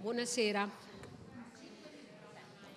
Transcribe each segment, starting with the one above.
Buonasera.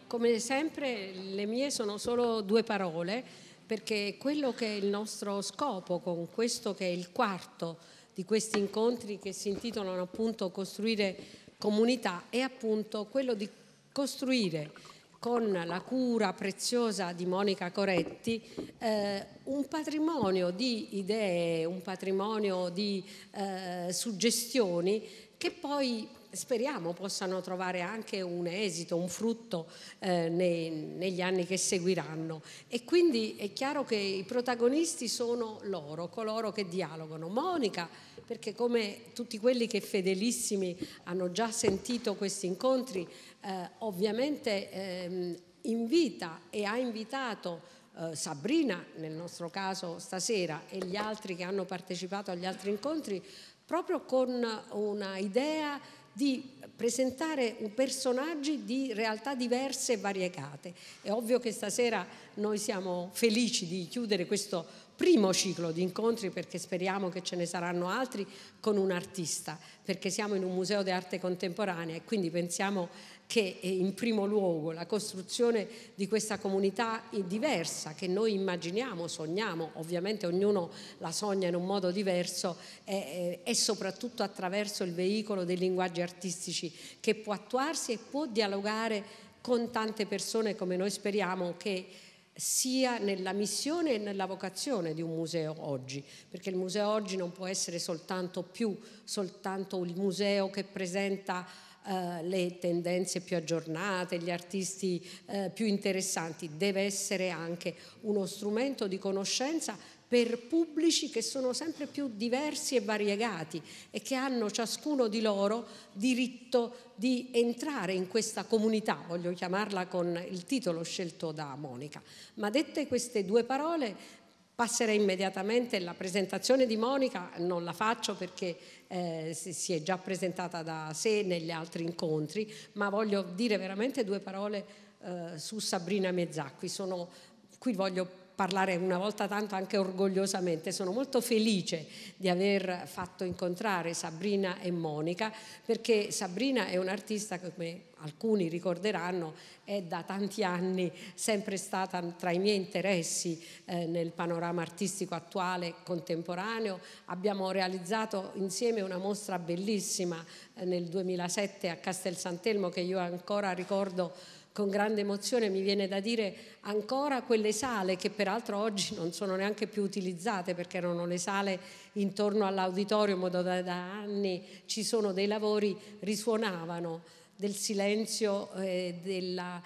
Come sempre le mie sono solo due parole perché quello che è il nostro scopo con questo che è il quarto di questi incontri che si intitolano appunto Costruire comunità è appunto quello di costruire con la cura preziosa di Monica Coretti eh, un patrimonio di idee, un patrimonio di eh, suggestioni che poi speriamo possano trovare anche un esito, un frutto eh, nei, negli anni che seguiranno. E quindi è chiaro che i protagonisti sono loro, coloro che dialogano. Monica, perché come tutti quelli che fedelissimi hanno già sentito questi incontri, eh, ovviamente ehm, invita e ha invitato eh, Sabrina, nel nostro caso stasera, e gli altri che hanno partecipato agli altri incontri, proprio con una idea di presentare personaggi di realtà diverse e variegate. È ovvio che stasera noi siamo felici di chiudere questo primo ciclo di incontri perché speriamo che ce ne saranno altri con un artista, perché siamo in un museo di arte contemporanea e quindi pensiamo che eh, in primo luogo la costruzione di questa comunità eh, diversa che noi immaginiamo, sogniamo, ovviamente ognuno la sogna in un modo diverso e, e soprattutto attraverso il veicolo dei linguaggi artistici che può attuarsi e può dialogare con tante persone come noi speriamo che sia nella missione e nella vocazione di un museo oggi, perché il museo oggi non può essere soltanto più soltanto il museo che presenta eh, le tendenze più aggiornate, gli artisti eh, più interessanti, deve essere anche uno strumento di conoscenza per pubblici che sono sempre più diversi e variegati e che hanno ciascuno di loro diritto di entrare in questa comunità, voglio chiamarla con il titolo scelto da Monica. Ma dette queste due parole Passerei immediatamente alla presentazione di Monica, non la faccio perché eh, si è già presentata da sé negli altri incontri, ma voglio dire veramente due parole eh, su Sabrina Mezzacqui. Sono, qui voglio parlare una volta tanto anche orgogliosamente. Sono molto felice di aver fatto incontrare Sabrina e Monica perché Sabrina è un'artista come alcuni ricorderanno, è da tanti anni sempre stata tra i miei interessi eh, nel panorama artistico attuale e contemporaneo. Abbiamo realizzato insieme una mostra bellissima eh, nel 2007 a Castel Sant'Elmo che io ancora ricordo con grande emozione, mi viene da dire ancora quelle sale che peraltro oggi non sono neanche più utilizzate perché erano le sale intorno all'auditorium dove da anni ci sono dei lavori, risuonavano del silenzio e eh, della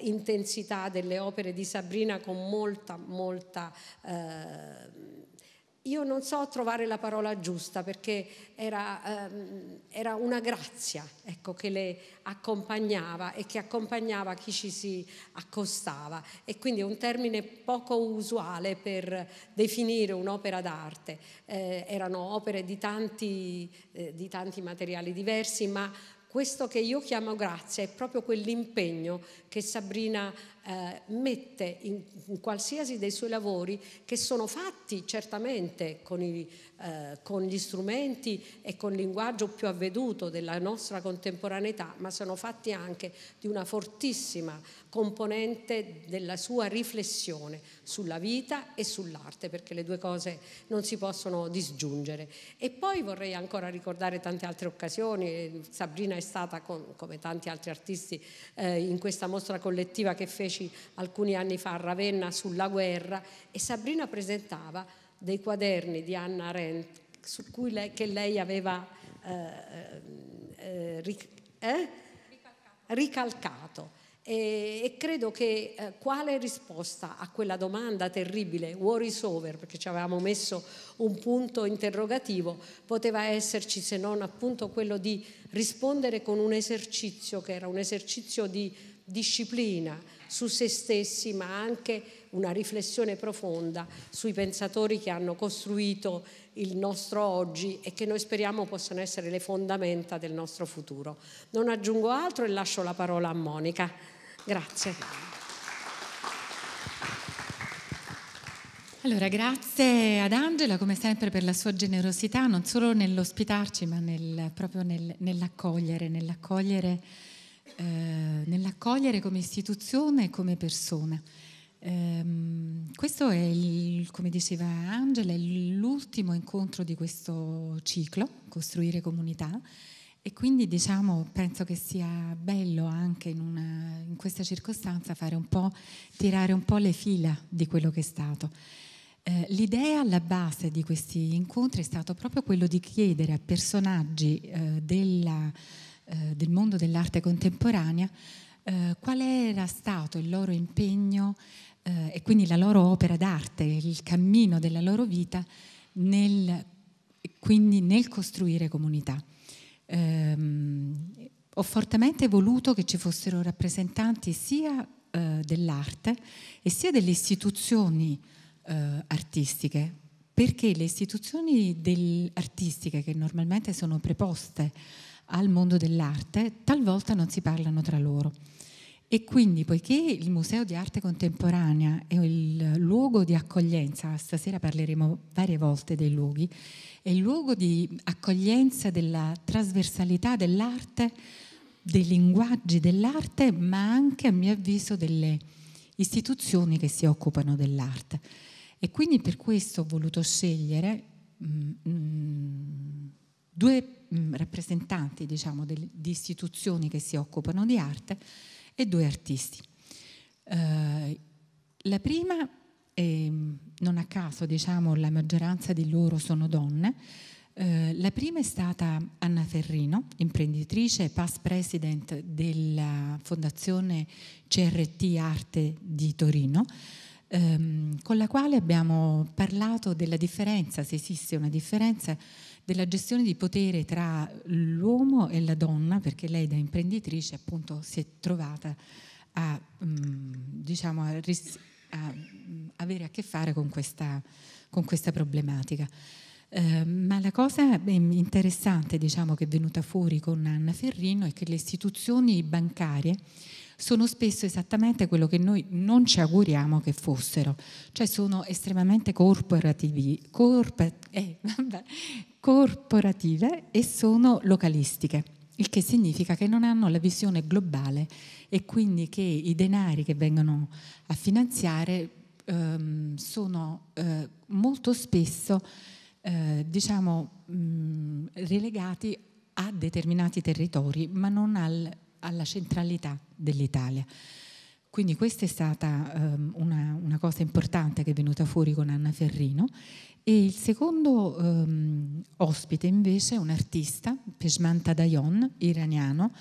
eh, delle opere di Sabrina con molta, molta... Eh, io non so trovare la parola giusta perché era, ehm, era una grazia ecco, che le accompagnava e che accompagnava chi ci si accostava e quindi è un termine poco usuale per definire un'opera d'arte. Eh, erano opere di tanti, eh, di tanti materiali diversi ma questo che io chiamo grazia è proprio quell'impegno che Sabrina eh, mette in, in, qualsiasi dei suoi lavori che sono fatti certamente con, i, eh, con gli strumenti e con il linguaggio più avveduto della nostra contemporaneità, ma sono fatti anche di una fortissima componente della sua riflessione sulla vita e sull'arte, perché le due cose non si possono disgiungere. E poi vorrei ancora ricordare tante altre occasioni, eh, Sabrina è stata, con, come tanti altri artisti, eh, in questa mostra collettiva che fece feci alcuni anni fa a Ravenna sulla guerra e Sabrina presentava dei quaderni di Anna Arendt su cui lei, che lei aveva eh, eh, ric eh? ricalcato. E, e, credo che eh, quale risposta a quella domanda terribile, war is over, perché ci avevamo messo un punto interrogativo, poteva esserci se non appunto quello di rispondere con un esercizio che era un esercizio di disciplina, su se stessi, ma anche una riflessione profonda sui pensatori che hanno costruito il nostro oggi e che noi speriamo possano essere le fondamenta del nostro futuro. Non aggiungo altro e lascio la parola a Monica. Grazie. Allora, grazie ad Angela come sempre per la sua generosità, non solo nell'ospitarci, ma nel, proprio nel, nell'accogliere, nell'accogliere eh, nell'accogliere come istituzione e come persona. Eh, questo è, il, come diceva Angela, l'ultimo incontro di questo ciclo, Costruire comunità, e quindi diciamo, penso che sia bello anche in, una, in questa circostanza fare un po', tirare un po' le fila di quello che è stato. Eh, l'idea alla base di questi incontri è stato proprio quello di chiedere a personaggi eh, della eh, del mondo dell'arte contemporanea, eh, qual era stato il loro impegno eh, e quindi la loro opera d'arte, il cammino della loro vita nel, quindi nel costruire comunità. Ehm, ho fortemente voluto che ci fossero rappresentanti sia eh, dell'arte e sia delle istituzioni eh, artistiche, perché le istituzioni artistiche che normalmente sono preposte al mondo dell'arte, talvolta non si parlano tra loro. E quindi, poiché il Museo di Arte Contemporanea è il luogo di accoglienza, stasera parleremo varie volte dei luoghi, è il luogo di accoglienza della trasversalità dell'arte, dei linguaggi dell'arte, ma anche, a mio avviso, delle istituzioni che si occupano dell'arte. E quindi per questo ho voluto scegliere mh, mm, mh, mm, due Mm, rappresentanti diciamo, del, di istituzioni che si occupano di arte e due artisti. Eh, la prima, eh, non a caso diciamo, la maggioranza di loro sono donne, eh, la prima è stata Anna Ferrino, imprenditrice e past president della fondazione CRT Arte di Torino, ehm, con la quale abbiamo parlato della differenza, se esiste una differenza della gestione di potere tra l'uomo e la donna, perché lei da imprenditrice appunto si è trovata a, mm, diciamo, a, ris- a mm, avere a che fare con questa, con questa problematica. Eh, ma la cosa interessante diciamo, che è venuta fuori con Anna Ferrino è che le istituzioni bancarie sono spesso esattamente quello che noi non ci auguriamo che fossero, cioè sono estremamente corporativi, corp eh, vabbè, corporative e sono localistiche, il che significa che non hanno la visione globale e quindi che i denari che vengono a finanziare ehm, sono eh, molto spesso eh, diciamo, mh, mm, relegati a determinati territori, ma non al alla centralità dell'Italia. Quindi questa è stata um, una, una, cosa importante che è venuta fuori con Anna Ferrino. E il secondo um, ospite invece è un artista, Peshman Tadayon, iraniano,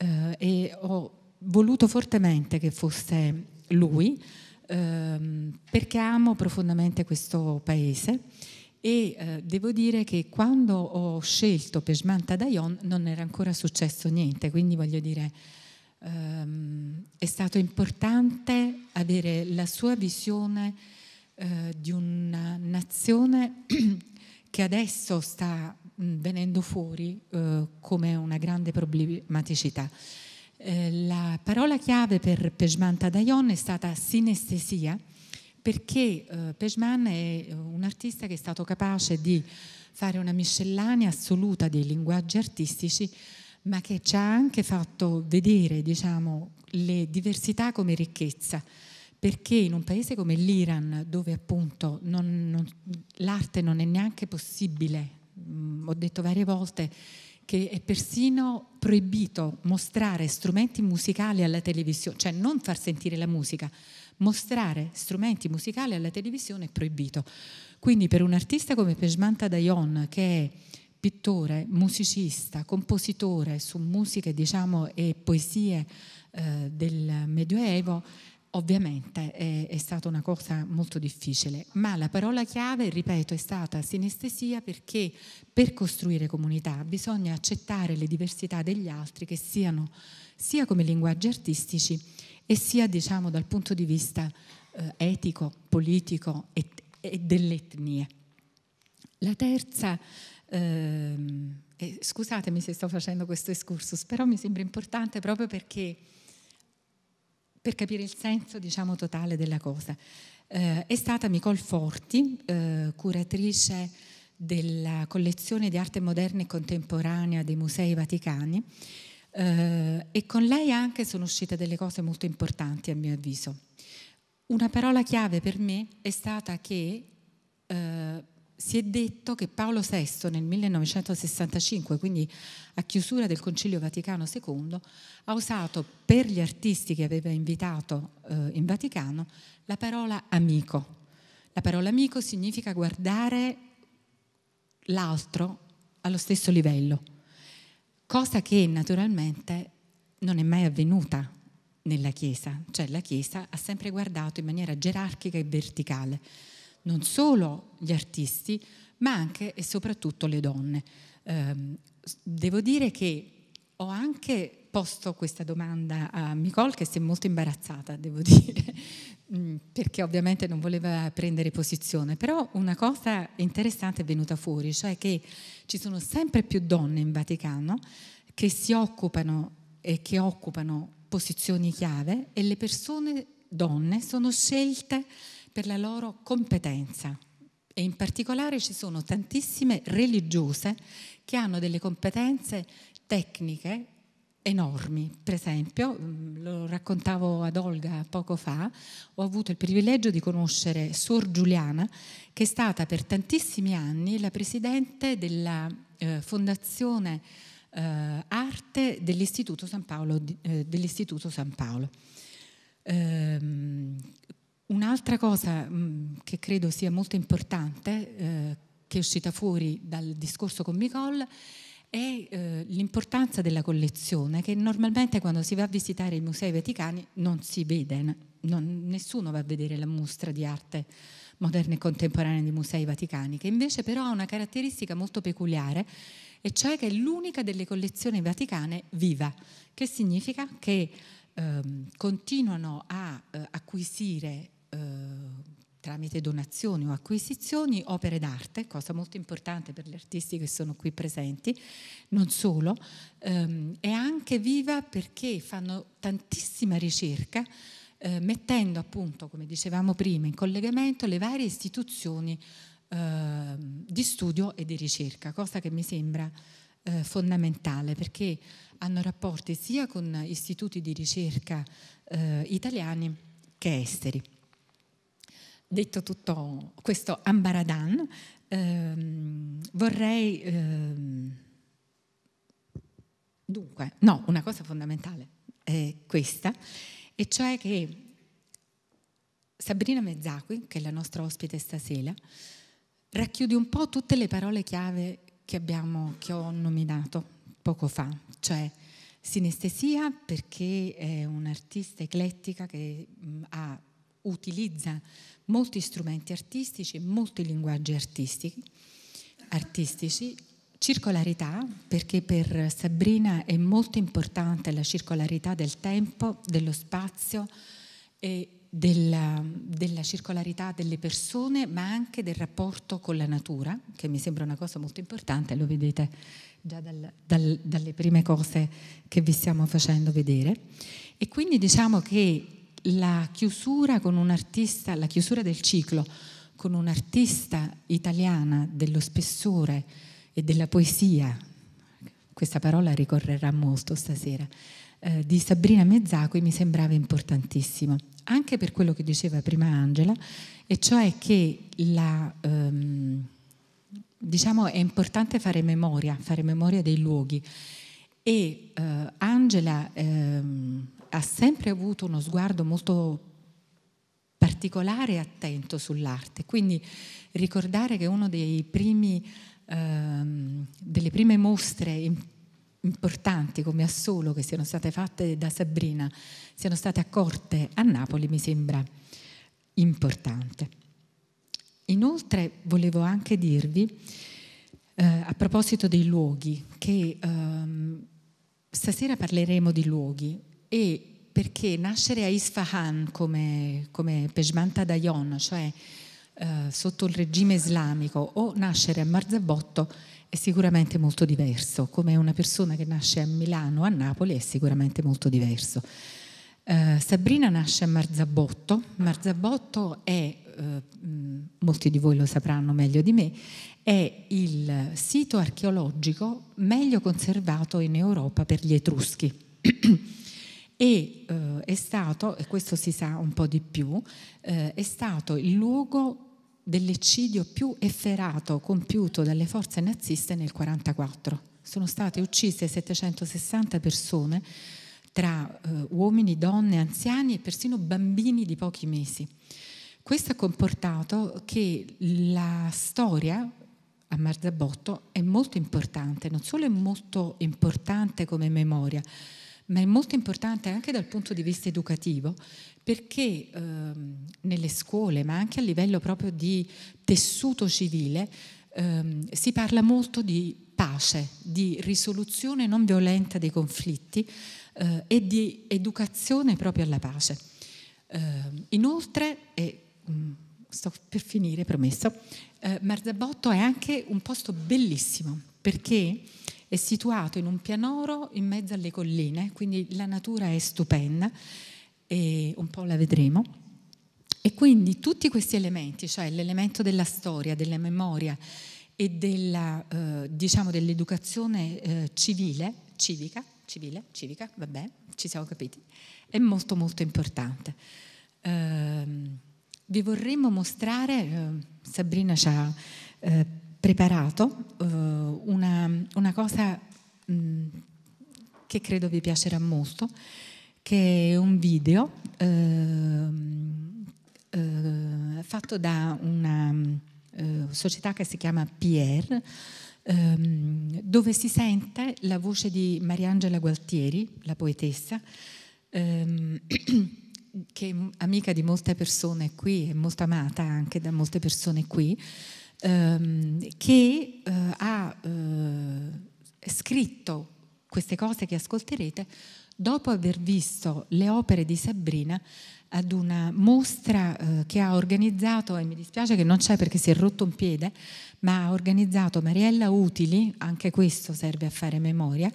uh, e ho voluto fortemente che fosse lui, um, perché amo profondamente questo paese e eh, devo dire che quando ho scelto Pesmanta Dayon non era ancora successo niente, quindi voglio dire ehm, è stato importante avere la sua visione eh, di una nazione che adesso sta mm, venendo fuori eh, come una grande problematicità. Eh, la parola chiave per Pesmanta Dayon è stata sinestesia, perché eh, Pejman è eh, un artista che è stato capace di fare una miscellanea assoluta dei linguaggi artistici, ma che ci ha anche fatto vedere diciamo, le diversità come ricchezza perché in un paese come l'Iran, dove appunto l'arte non è neanche possibile, mh, mm, ho detto varie volte che è persino proibito mostrare strumenti musicali alla televisione, cioè non far sentire la musica, mostrare strumenti musicali alla televisione è proibito. Quindi per un artista come Pejmanta Dayon, che è pittore, musicista, compositore su musiche diciamo, e poesie eh, del Medioevo, ovviamente è, è, stata una cosa molto difficile, ma la parola chiave, ripeto, è stata sinestesia perché per costruire comunità bisogna accettare le diversità degli altri che siano sia come linguaggi artistici, e sia diciamo, dal punto di vista eh, etico, politico e, e delle etnie. La terza, ehm, eh, scusatemi se sto facendo questo excursus, però mi sembra importante proprio perché per capire il senso diciamo, totale della cosa. Eh, è stata Nicole Forti, eh, curatrice della collezione di arte moderna e contemporanea dei Musei Vaticani, eh, e con lei anche sono uscite delle cose molto importanti a mio avviso. Una parola chiave per me è stata che eh, si è detto che Paolo VI nel 1965, quindi a chiusura del Concilio Vaticano II, ha usato per gli artisti che aveva invitato eh, in Vaticano la parola amico. La parola amico significa guardare l'altro allo stesso livello cosa che naturalmente non è mai avvenuta nella Chiesa, cioè la Chiesa ha sempre guardato in maniera gerarchica e verticale non solo gli artisti, ma anche e soprattutto le donne. Ehm, devo dire che ho anche posto questa domanda a Nicole che si è molto imbarazzata, devo dire, Mm, perché ovviamente non voleva prendere posizione, però una cosa interessante è venuta fuori, cioè che ci sono sempre più donne in Vaticano che si occupano e che occupano posizioni chiave e le persone donne sono scelte per la loro competenza e in particolare ci sono tantissime religiose che hanno delle competenze tecniche enormi. Per esempio, mm, lo raccontavo ad Olga poco fa, ho avuto il privilegio di conoscere Suor Giuliana, che è stata per tantissimi anni la presidente della eh, Fondazione eh, Arte dell'Istituto San Paolo. Eh, dell'Istituto San Paolo. Ehm, un'altra cosa mh, mm, che credo sia molto importante, eh, che è uscita fuori dal discorso con Nicole, è eh, l'importanza della collezione che normalmente quando si va a visitare i musei vaticani non si vede, non, nessuno va a vedere la mostra di arte moderna e contemporanea dei musei vaticani, che invece però ha una caratteristica molto peculiare e cioè che è l'unica delle collezioni vaticane viva, che significa che ehm, continuano a eh, acquisire eh, tramite donazioni o acquisizioni, opere d'arte, cosa molto importante per gli artisti che sono qui presenti, non solo, ehm, è anche viva perché fanno tantissima ricerca eh, mettendo appunto, come dicevamo prima, in collegamento le varie istituzioni eh, di studio e di ricerca, cosa che mi sembra eh, fondamentale perché hanno rapporti sia con istituti di ricerca eh, italiani che esteri detto tutto questo ambaradan, ehm, vorrei... Ehm, dunque, no, una cosa fondamentale è questa, e cioè che Sabrina Mezzacqui, che è la nostra ospite stasera, racchiude un po' tutte le parole chiave che, abbiamo, che ho nominato poco fa, cioè sinestesia perché è un'artista eclettica che ha utilizza molti strumenti artistici, molti linguaggi artistici, artistici Circolarità, perché per Sabrina è molto importante la circolarità del tempo, dello spazio e della, della, circolarità delle persone, ma anche del rapporto con la natura, che mi sembra una cosa molto importante, lo vedete già dal, dal, dalle prime cose che vi stiamo facendo vedere. E quindi diciamo che la chiusura, artista, la chiusura del ciclo con un'artista italiana dello spessore e della poesia, questa parola ricorrerà molto stasera, eh, di Sabrina Mezzacui mi sembrava importantissimo, anche per quello che diceva prima Angela, e cioè che la, ehm, diciamo è importante fare memoria, fare memoria dei luoghi. E eh, Angela... Ehm, ha sempre avuto uno sguardo molto particolare e attento sull'arte, quindi ricordare che uno una ehm, delle prime mostre importanti importanti come solo che siano state fatte da Sabrina siano state accorte a Napoli mi sembra importante. Inoltre volevo anche dirvi eh, a proposito dei luoghi che ehm, stasera parleremo di luoghi e perché nascere a Isfahan come, come Pejmanta Dayon, cioè eh, sotto il regime islamico, o nascere a Marzabotto è sicuramente molto diverso, come una persona che nasce a Milano o a Napoli è sicuramente molto diverso. Eh, Sabrina nasce a Marzabotto, Marzabotto è, eh, molti di voi lo sapranno meglio di me, è il sito archeologico meglio conservato in Europa per gli Etruschi. e eh, è stato, e questo si sa un po' di più, eh, è stato il luogo dell'eccidio più efferato compiuto dalle forze naziste nel 1944. Sono state uccise 760 persone tra eh, uomini, donne, anziani e persino bambini di pochi mesi. Questo ha comportato che la storia a Marzabotto è molto importante, non solo è molto importante come memoria, ma è molto importante anche dal punto di vista educativo perché ehm, nelle scuole, ma anche a livello proprio di tessuto civile, ehm, si parla molto di pace, di risoluzione non violenta dei conflitti eh, e di educazione proprio alla pace. Eh, inoltre, e mh, mm, sto per finire, promesso, eh, Marzabotto è anche un posto bellissimo perché è situato in un pianoro in mezzo alle colline, quindi la natura è stupenda e un po' la vedremo. E quindi tutti questi elementi, cioè l'elemento della storia, della memoria e della, eh, diciamo dell'educazione eh, civile, civica, civile, civica, vabbè, ci siamo capiti, è molto molto importante. Eh, vi vorremmo mostrare, eh, Sabrina ci ha eh, preparato eh, una, una, cosa mh, che credo vi piacerà molto, che è un video ehm, eh, fatto da una eh, società che si chiama Pierre ehm, dove si sente la voce di Mariangela Gualtieri, la poetessa, ehm, che è amica di molte persone qui e molto amata anche da molte persone qui, ehm, che eh, ha eh, scritto queste cose che ascolterete dopo aver visto le opere di Sabrina ad una mostra eh, che ha organizzato, e mi dispiace che non c'è perché si è rotto un piede, ma ha organizzato Mariella Utili, anche questo serve a fare memoria,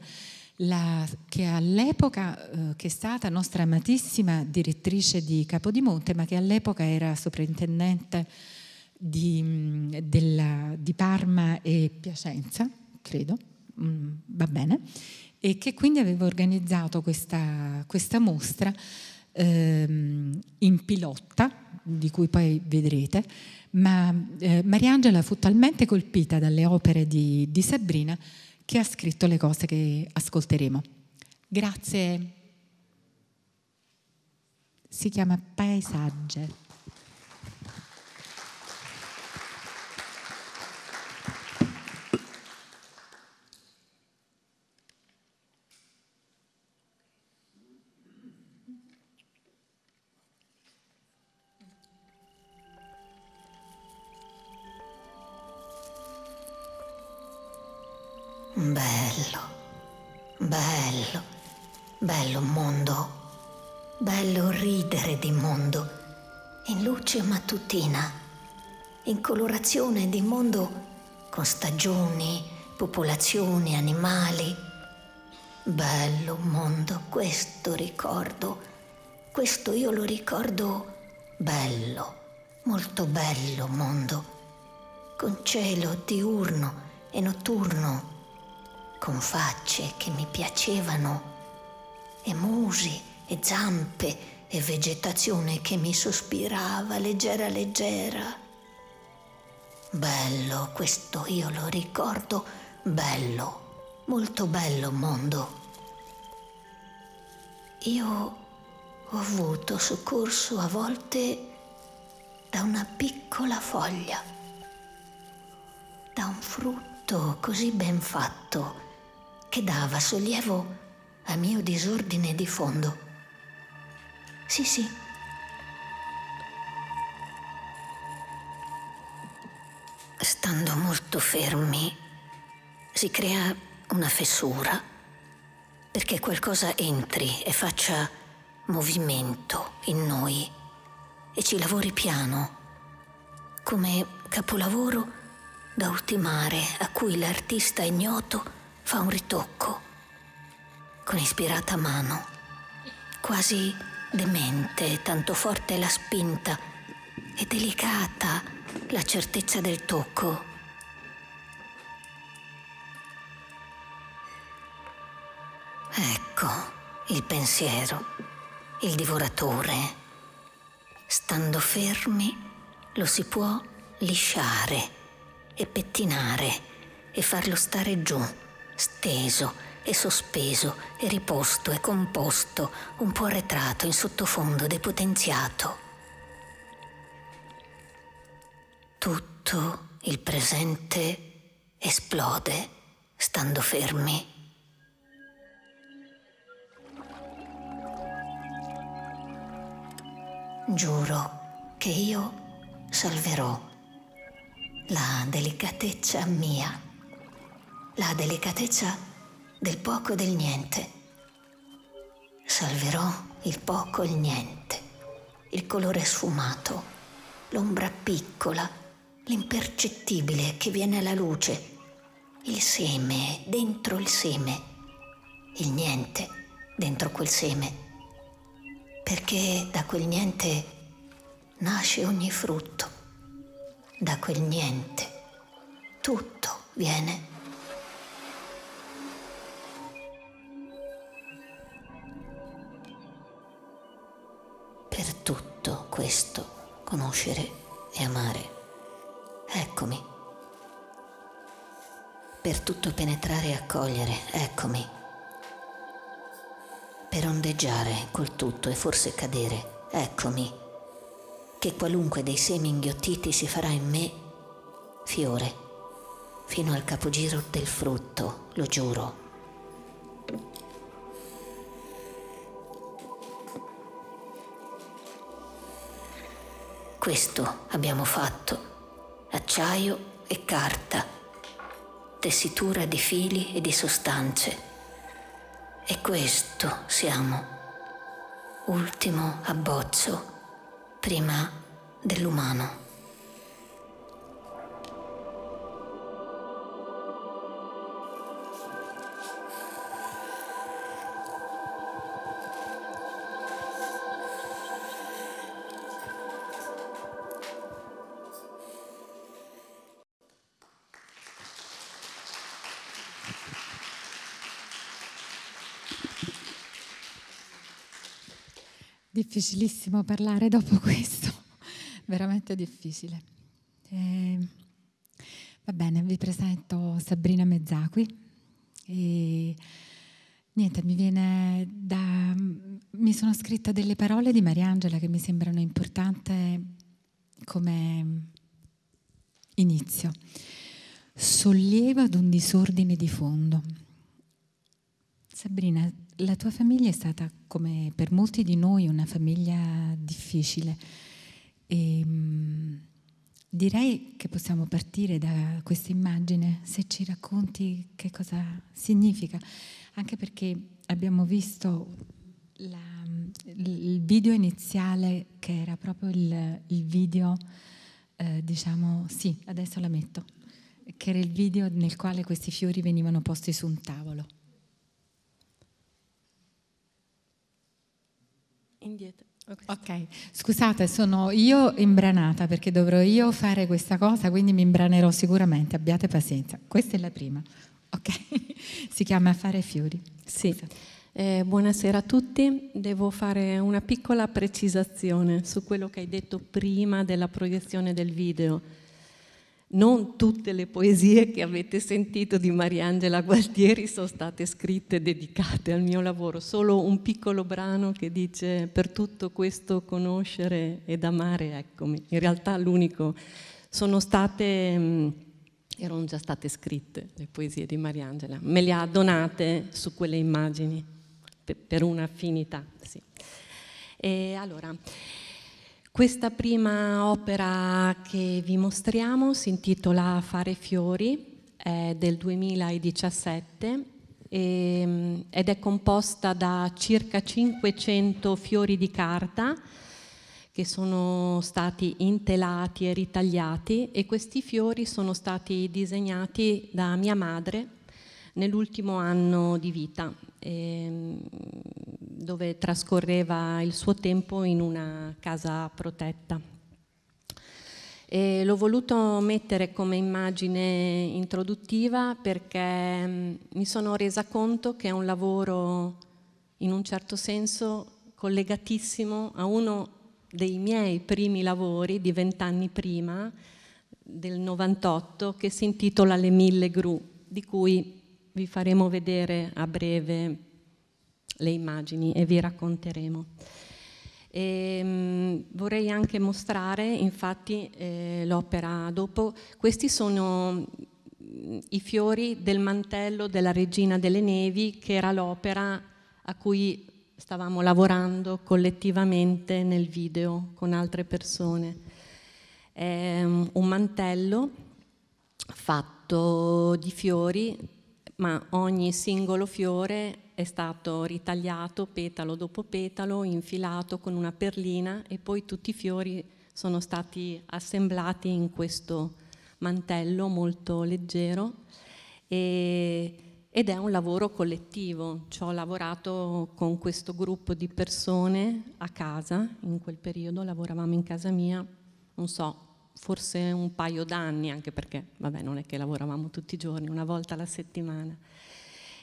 la, che all'epoca, eh, che è stata nostra amatissima direttrice di Capodimonte, ma che all'epoca era soprintendente di, della, di Parma e Piacenza, credo, mm, va bene, e che quindi aveva organizzato questa, questa mostra ehm, in pilotta, di cui poi vedrete, ma eh, Mariangela fu talmente colpita dalle opere di, di Sabrina che ha scritto le cose che ascolteremo. Grazie. Si chiama Paesagge. Bello mondo. Bello ridere di mondo. In luce mattutina. In colorazione di mondo con stagioni, popolazioni, animali. Bello mondo, questo ricordo. Questo io lo ricordo bello, molto bello mondo. Con cielo diurno e notturno. Con facce che mi piacevano e musi e zampe e vegetazione che mi sospirava leggera leggera. Bello, questo io lo ricordo, bello, molto bello mondo. Io ho avuto soccorso a volte da una piccola foglia, da un frutto così ben fatto che dava sollievo a a mio disordine di fondo. Sì, sì. Stando molto fermi, si crea una fessura perché qualcosa entri e faccia movimento in noi e ci lavori piano, come capolavoro da ultimare a cui l'artista ignoto fa un ritocco con ispirata mano, quasi demente, tanto forte la spinta e delicata la certezza del tocco. Ecco il pensiero, il divoratore. Stando fermi lo si può lisciare e pettinare e farlo stare giù, steso, e sospeso e riposto e composto, un po' arretrato in sottofondo depotenziato. Tutto il presente esplode stando fermi. Giuro che io salverò la delicatezza mia, la delicatezza del poco e del niente. Salverò il poco e il niente, il colore sfumato, l'ombra piccola, l'impercettibile che viene alla luce, il seme dentro il seme, il niente dentro quel seme, perché da quel niente nasce ogni frutto, da quel niente tutto viene per tutto questo conoscere e amare. Eccomi. Per tutto penetrare e accogliere, eccomi. Per ondeggiare col tutto e forse cadere, eccomi. Che qualunque dei semi inghiottiti si farà in me, fiore, fino al capogiro del frutto, lo giuro Questo abbiamo fatto. Acciaio e carta. Tessitura di fili e di sostanze. E questo siamo. Ultimo abbozzo, prima dell'umano. Difficilissimo parlare dopo questo, veramente difficile. E, ehm, va bene, vi presento Sabrina Mezzacui. E, niente, mi viene da... Mi sono scritta delle parole di Mariangela che mi sembrano importanti come inizio. Sollievo ad un disordine di fondo. Sabrina, la tua famiglia è stata, come per molti di noi, una famiglia difficile. E, ehm, mh, direi che possiamo partire da questa immagine, se ci racconti che cosa significa, anche perché abbiamo visto la, il video iniziale che era proprio il, il video, eh, diciamo, sì, adesso la metto, che era il video nel quale questi fiori venivano posti su un tavolo. indietro. Okay. ok, scusate, sono io imbranata perché dovrò io fare questa cosa, quindi mi imbranerò sicuramente, abbiate pazienza. Questa è la prima, ok? si chiama Fare Fiori. Sì. Eh, buonasera a tutti, devo fare una piccola precisazione su quello che hai detto prima della proiezione del video non tutte le poesie che avete sentito di Mariangela Gualtieri sono state scritte dedicate al mio lavoro, solo un piccolo brano che dice per tutto questo conoscere ed amare, eccomi. In realtà l'unico sono state mm, erano già state scritte le poesie di Mariangela, me le ha donate su quelle immagini per, per un'affinità, sì. E allora questa prima opera che vi mostriamo si intitola Fare fiori, è del 2017 ehm, ed è composta da circa 500 fiori di carta che sono stati intelati e ritagliati e questi fiori sono stati disegnati da mia madre nell'ultimo anno di vita. E ehm, dove trascorreva il suo tempo in una casa protetta. E l'ho voluto mettere come immagine introduttiva perché mm, mi sono resa conto che è un lavoro in un certo senso collegatissimo a uno dei miei primi lavori di vent'anni prima, del 98, che si intitola Le mille gru, di cui vi faremo vedere a breve le immagini e vi racconteremo. E, ehm, mh, vorrei anche mostrare infatti eh, l'opera dopo. Questi sono mm, i fiori del mantello della Regina delle Nevi, che era l'opera a cui stavamo lavorando collettivamente nel video con altre persone. È mm, un mantello fatto di fiori, ma ogni singolo fiore è stato ritagliato petalo dopo petalo, infilato con una perlina e poi tutti i fiori sono stati assemblati in questo mantello molto leggero e, ed è un lavoro collettivo. Ci ho lavorato con questo gruppo di persone a casa, in quel periodo lavoravamo in casa mia, non so, forse un paio d'anni, anche perché vabbè, non è che lavoravamo tutti i giorni, una volta alla settimana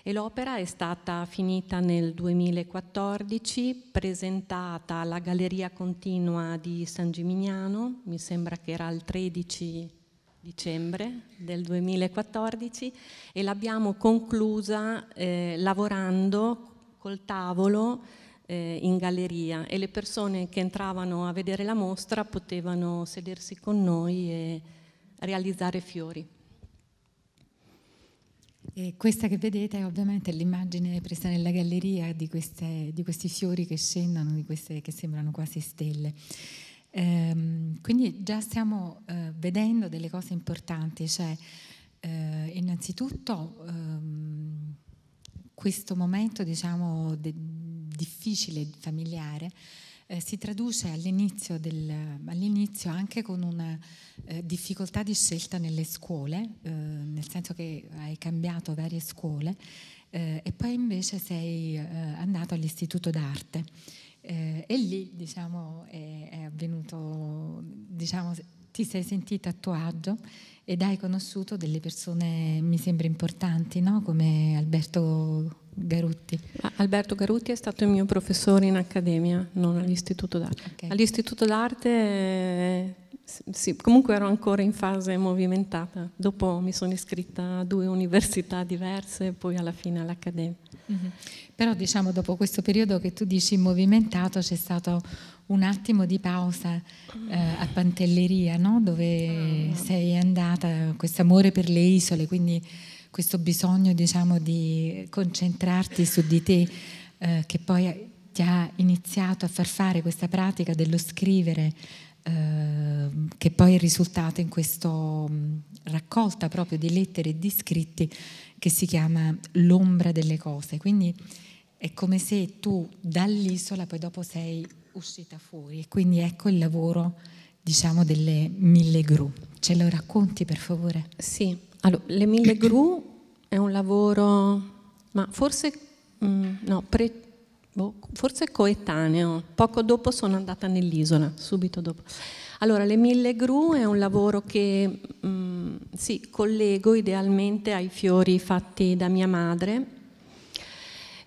e l'opera è stata finita nel 2014, presentata alla Galleria Continua di San Gimignano, mi sembra che era il 13 dicembre del 2014 e l'abbiamo conclusa eh, lavorando col tavolo eh, in galleria e le persone che entravano a vedere la mostra potevano sedersi con noi e realizzare fiori. E questa che vedete è ovviamente l'immagine presa nella galleria di, queste, di questi fiori che scendono, di queste che sembrano quasi stelle. Ehm, quindi già stiamo eh, vedendo delle cose importanti, cioè eh, innanzitutto ehm, questo momento diciamo, de- difficile, familiare, eh, si traduce all'inizio, del, all'inizio, anche con una eh, difficoltà di scelta nelle scuole, eh, nel senso che hai cambiato varie scuole eh, e poi invece sei eh, andato all'istituto d'arte. Eh, e lì diciamo, è, è avvenuto, diciamo, ti sei sentita a tuo agio ed hai conosciuto delle persone, mi sembra importanti, no? come Alberto Garutti. Alberto Garutti è stato il mio professore in accademia, non all'Istituto d'arte. Okay. All'Istituto d'arte eh, sì, comunque ero ancora in fase movimentata, dopo mi sono iscritta a due università diverse e poi alla fine all'Accademia. Mm -hmm. Però diciamo dopo questo periodo che tu dici movimentato c'è stato un attimo di pausa eh, a Pantelleria, no? dove mm -hmm. sei andata, questo amore per le isole, quindi questo bisogno diciamo, di concentrarti su di te eh, che poi ti ha iniziato a far fare questa pratica dello scrivere eh, che poi è risultato in questa mm, raccolta proprio di lettere e di scritti che si chiama L'ombra delle cose. Quindi è come se tu dall'isola poi dopo sei uscita fuori e quindi ecco il lavoro diciamo delle mille gru. Ce lo racconti per favore? Sì. Allora, le mille gru è un lavoro, ma forse, mh, mm, no, pre, boh, forse coetaneo. Poco dopo sono andata nell'isola, subito dopo. Allora, le mille gru è un lavoro che mh, mm, sì, collego idealmente ai fiori fatti da mia madre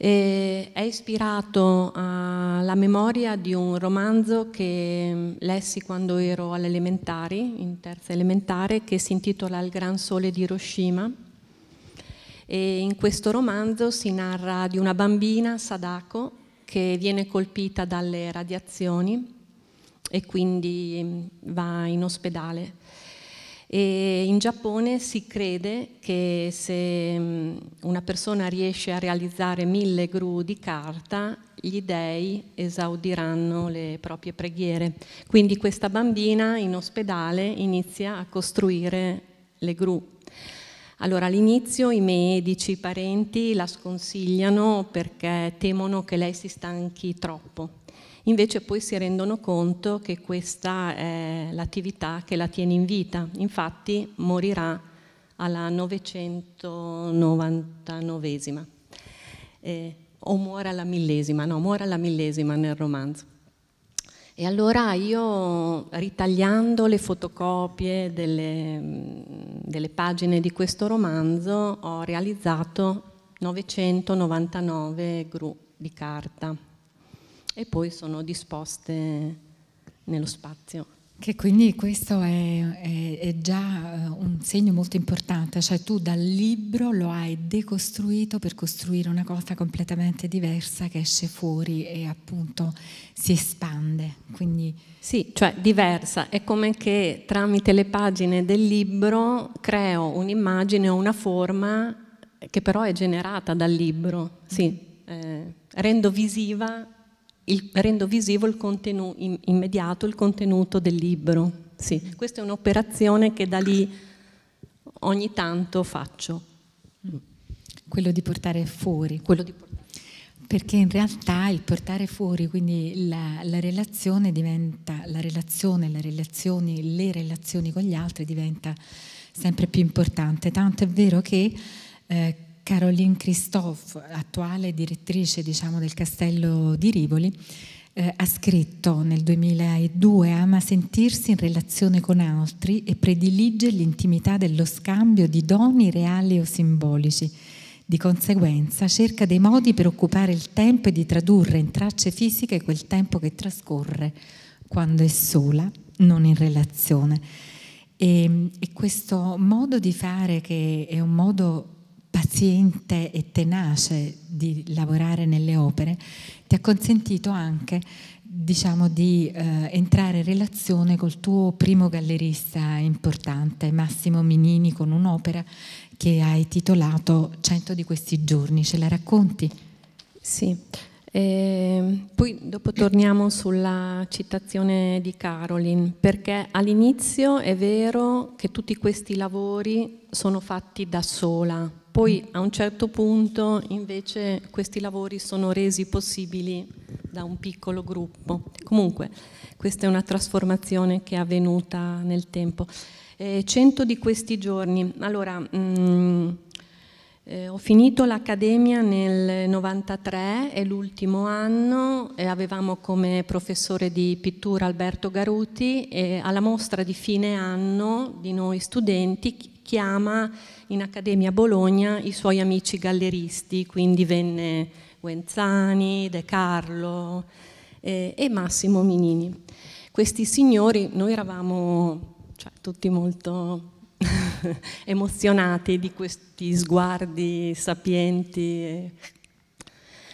eh, è ispirato alla memoria di un romanzo che mm, lessi quando ero alle elementari, in terza elementare, che si intitola Il gran sole di Hiroshima. E in questo romanzo si narra di una bambina, Sadako, che viene colpita dalle radiazioni e quindi mm, va in ospedale. E in Giappone si crede che se mm, una persona riesce a realizzare mille gru di carta, gli dei esaudiranno le proprie preghiere. Quindi questa bambina in ospedale inizia a costruire le gru. Allora all'inizio i medici, i parenti la sconsigliano perché temono che lei si stanchi troppo invece poi si rendono conto che questa è l'attività che la tiene in vita, infatti morirà alla 999esima, eh, o muore alla millesima, no, muore alla millesima nel romanzo. E allora io, ritagliando le fotocopie delle, mm, delle, pagine di questo romanzo, ho realizzato 999 gru di carta e poi sono disposte nello spazio. Che quindi questo è, è, è, già eh, un segno molto importante, cioè tu dal libro lo hai decostruito per costruire una cosa completamente diversa che esce fuori e appunto si espande. Quindi... Sì, cioè diversa, è come che tramite le pagine del libro creo un'immagine o una forma che però è generata dal libro, sì, mm. eh, rendo visiva il, rendo visivo il contenuto immediato, il contenuto del libro. Sì, questa è un'operazione che da lì ogni tanto faccio. Mm. Quello di portare fuori. Quello di portare. Perché in realtà il portare fuori, quindi la, la relazione diventa, la relazione, relazioni, le relazioni con gli altri diventa sempre più importante. Tanto è vero che eh, Caroline Christophe, attuale direttrice diciamo, del castello di Rivoli, eh, ha scritto nel 2002 ama sentirsi in relazione con altri e predilige l'intimità dello scambio di doni reali o simbolici. Di conseguenza cerca dei modi per occupare il tempo e di tradurre in tracce fisiche quel tempo che trascorre quando è sola, non in relazione. E, ehm, e questo modo di fare, che è un modo paziente e tenace di lavorare nelle opere, ti ha consentito anche diciamo, di eh, entrare in relazione col tuo primo gallerista importante, Massimo Minini, con un'opera che hai titolato Cento di questi giorni. Ce la racconti? Sì. E ehm, poi dopo torniamo sulla citazione di Caroline, perché all'inizio è vero che tutti questi lavori sono fatti da sola, poi a un certo punto invece questi lavori sono resi possibili da un piccolo gruppo. Comunque questa è una trasformazione che è avvenuta nel tempo. Eh, 100 di questi giorni. Allora, mh, mm, eh, ho finito l'accademia nel 93, è l'ultimo anno, eh, avevamo come professore di pittura Alberto Garuti e alla mostra di fine anno di noi studenti chiama in Accademia Bologna i suoi amici galleristi, quindi venne Guenzani, De Carlo eh, e Massimo Minini. Questi signori, noi eravamo cioè, tutti molto emozionati di questi sguardi sapienti e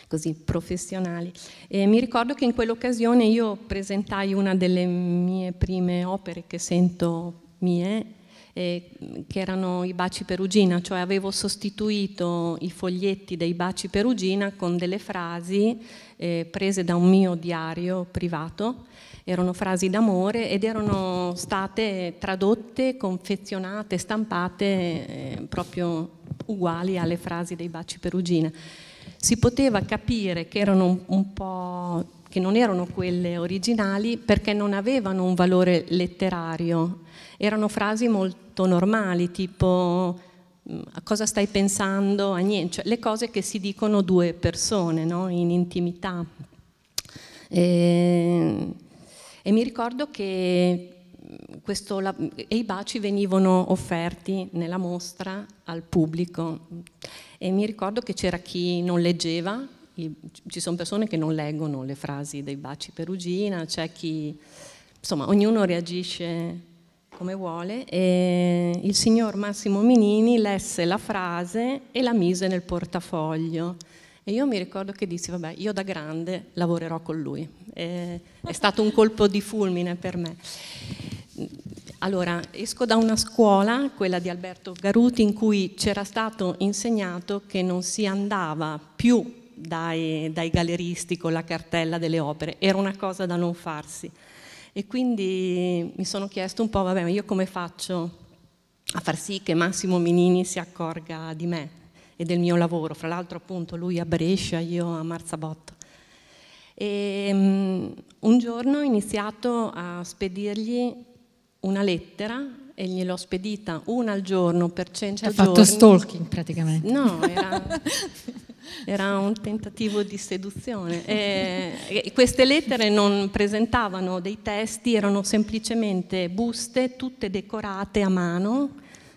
così professionali. E mi ricordo che in quell'occasione io presentai una delle mie prime opere che sento mie eh, che erano i baci perugina, cioè avevo sostituito i foglietti dei baci perugina con delle frasi eh, prese da un mio diario privato, erano frasi d'amore ed erano state tradotte, confezionate, stampate eh, proprio uguali alle frasi dei baci perugina. Si poteva capire che erano un, un po' che non erano quelle originali perché non avevano un valore letterario, erano frasi molto normali, tipo mm, a cosa stai pensando, a niente, cioè le cose che si dicono due persone no? in intimità. E, ehm, e, mi ricordo che mm, questo, la, e i baci venivano offerti nella mostra al pubblico e mi ricordo che c'era chi non leggeva, ci sono persone che non leggono le frasi dei baci perugina, c'è chi, insomma, ognuno reagisce come vuole, e il signor Massimo Minini lesse la frase e la mise nel portafoglio. E io mi ricordo che dissi, vabbè, io da grande lavorerò con lui. E è stato un colpo di fulmine per me. Allora, esco da una scuola, quella di Alberto Garuti, in cui c'era stato insegnato che non si andava più dai, dai galleristi con la cartella delle opere, era una cosa da non farsi. E quindi mi sono chiesto un po', vabbè, ma io come faccio a far sì che Massimo Minini si accorga di me e del mio lavoro? Fra l'altro appunto lui a Brescia, io a Marzabotto. E, um, un giorno ho iniziato a spedirgli una lettera e gliel'ho spedita una al giorno per 100 cioè, giorni. Ha fatto stalking praticamente. No, era... era un tentativo di seduzione. E queste lettere non presentavano dei testi, erano semplicemente buste, tutte decorate a mano,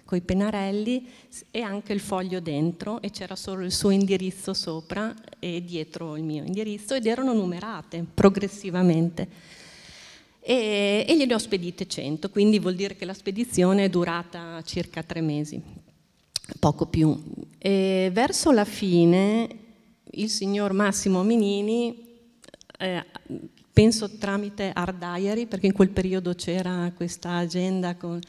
con i pennarelli e anche il foglio dentro e c'era solo il suo indirizzo sopra e dietro il mio indirizzo ed erano numerate progressivamente. E, e gliele ho spedite 100, quindi vuol dire che la spedizione è durata circa tre mesi poco più. E verso la fine il signor Massimo Minini, eh, penso tramite Art Diary, perché in quel periodo c'era questa agenda, con...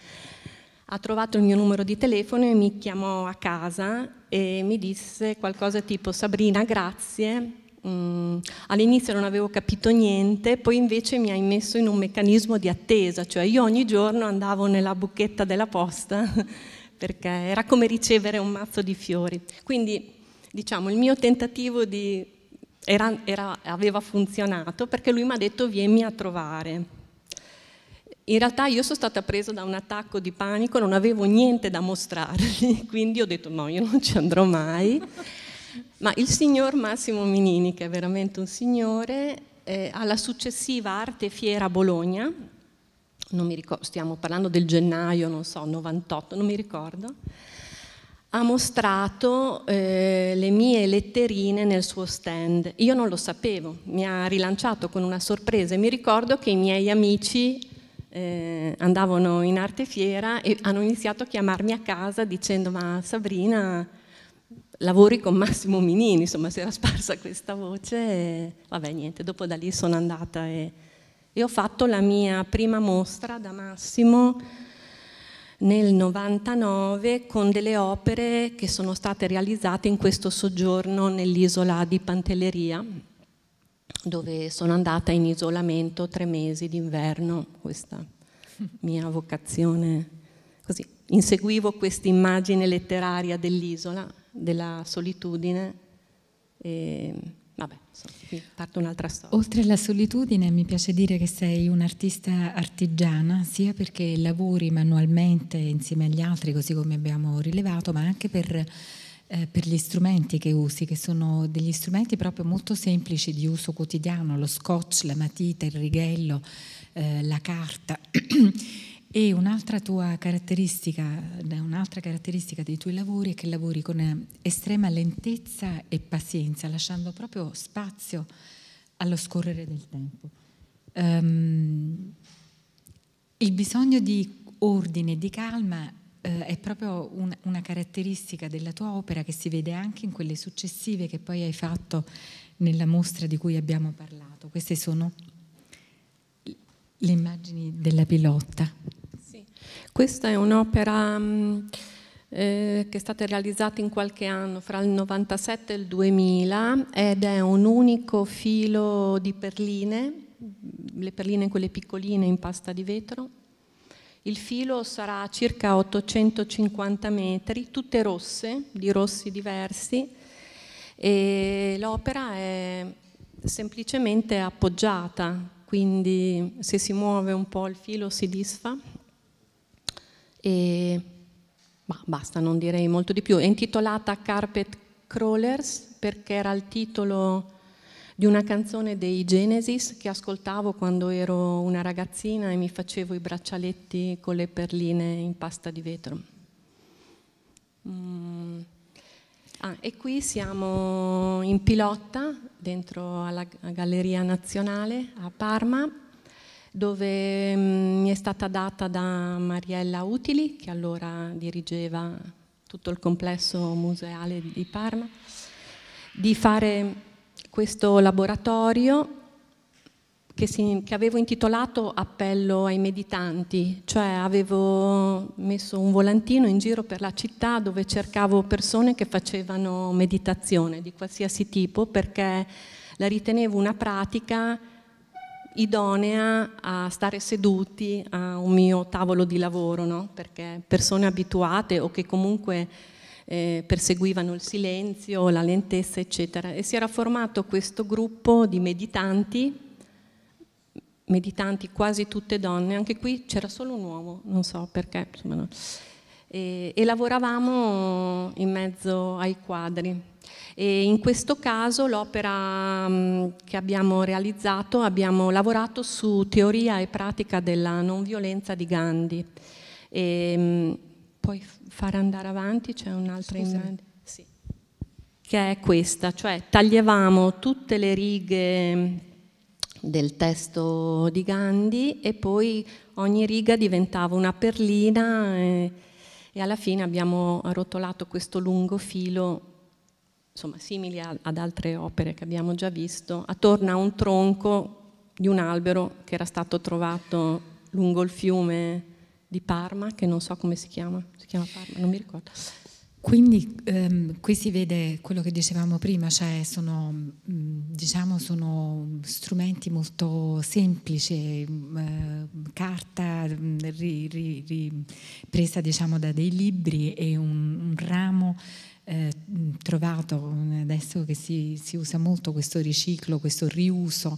ha trovato il mio numero di telefono e mi chiamò a casa e mi disse qualcosa tipo Sabrina grazie, Mm, all'inizio non avevo capito niente, poi invece mi hai messo in un meccanismo di attesa, cioè io ogni giorno andavo nella buchetta della posta perché era come ricevere un mazzo di fiori. Quindi diciamo, il mio tentativo di, era, era, aveva funzionato perché lui mi ha detto vieni a trovare. In realtà io sono stata presa da un attacco di panico, non avevo niente da mostrargli, quindi ho detto no, io non ci andrò mai. Ma il signor Massimo Minini, che è veramente un signore, eh, alla successiva Arte Fiera Bologna, non mi ricordo, stiamo parlando del gennaio, non so, 98, non mi ricordo, ha mostrato eh, le mie letterine nel suo stand. Io non lo sapevo, mi ha rilanciato con una sorpresa e mi ricordo che i miei amici eh, andavano in arte fiera e hanno iniziato a chiamarmi a casa dicendo ma Sabrina lavori con Massimo Minini, insomma si era sparsa questa voce e vabbè niente, dopo da lì sono andata e e ho fatto la mia prima mostra da Massimo nel 99 con delle opere che sono state realizzate in questo soggiorno nell'isola di Pantelleria, dove sono andata in isolamento tre mesi d'inverno, questa mia vocazione così. Inseguivo questa immagine letteraria dell'isola, della solitudine. E Parto un'altra storia. Oltre alla solitudine mi piace dire che sei un'artista artigiana, sia perché lavori manualmente insieme agli altri, così come abbiamo rilevato, ma anche per eh, per gli strumenti che usi, che sono degli strumenti proprio molto semplici di uso quotidiano, lo scotch, la matita, il righello, eh, la carta. E un'altra tua caratteristica, un'altra caratteristica dei tuoi lavori è che lavori con estrema lentezza e pazienza, lasciando proprio spazio allo scorrere del tempo. Um, il bisogno di ordine, di calma eh, è proprio un, una caratteristica della tua opera che si vede anche in quelle successive che poi hai fatto nella mostra di cui abbiamo parlato. Queste sono le immagini della pilota. Questa è un'opera mm, eh, che è stata realizzata in qualche anno, fra il 97 e il 2000, ed è un unico filo di perline, le perline quelle piccoline in pasta di vetro. Il filo sarà circa 850 metri, tutte rosse, di rossi diversi, e l'opera è semplicemente appoggiata, quindi se si muove un po' il filo si disfa e bah, basta, non direi molto di più. È intitolata Carpet Crawlers perché era il titolo di una canzone dei Genesis che ascoltavo quando ero una ragazzina e mi facevo i braccialetti con le perline in pasta di vetro. Mm. Ah, e qui siamo in pilota dentro alla Galleria Nazionale a Parma dove mm, mi è stata data da Mariella Utili, che allora dirigeva tutto il complesso museale di Parma, di fare questo laboratorio che, si, che, avevo intitolato Appello ai meditanti, cioè avevo messo un volantino in giro per la città dove cercavo persone che facevano meditazione di qualsiasi tipo perché la ritenevo una pratica idonea a stare seduti a un mio tavolo di lavoro, no? perché persone abituate o che comunque eh, perseguivano il silenzio, la lentezza, eccetera. E si era formato questo gruppo di meditanti, meditanti quasi tutte donne, anche qui c'era solo un uomo, non so perché, insomma, no. e, e lavoravamo in mezzo ai quadri. E in questo caso l'opera mm, che abbiamo realizzato, abbiamo lavorato su teoria e pratica della non violenza di Gandhi. E, mm, puoi far andare avanti, c'è un'altra immagine che è questa, cioè tagliavamo tutte le righe mm, del testo di Gandhi e poi ogni riga diventava una perlina e, e alla fine abbiamo arrotolato questo lungo filo insomma, simili ad altre opere che abbiamo già visto, attorno a un tronco di un albero che era stato trovato lungo il fiume di Parma, che non so come si chiama, si chiama Parma, non mi ricordo. Quindi ehm, qui si vede quello che dicevamo prima, cioè sono, mm, diciamo, sono strumenti molto semplici, mh, mm, eh, carta mh, mm, ripresa diciamo, da dei libri e un, un ramo eh, trovato, mm, adesso che si, si, usa molto questo riciclo, questo riuso,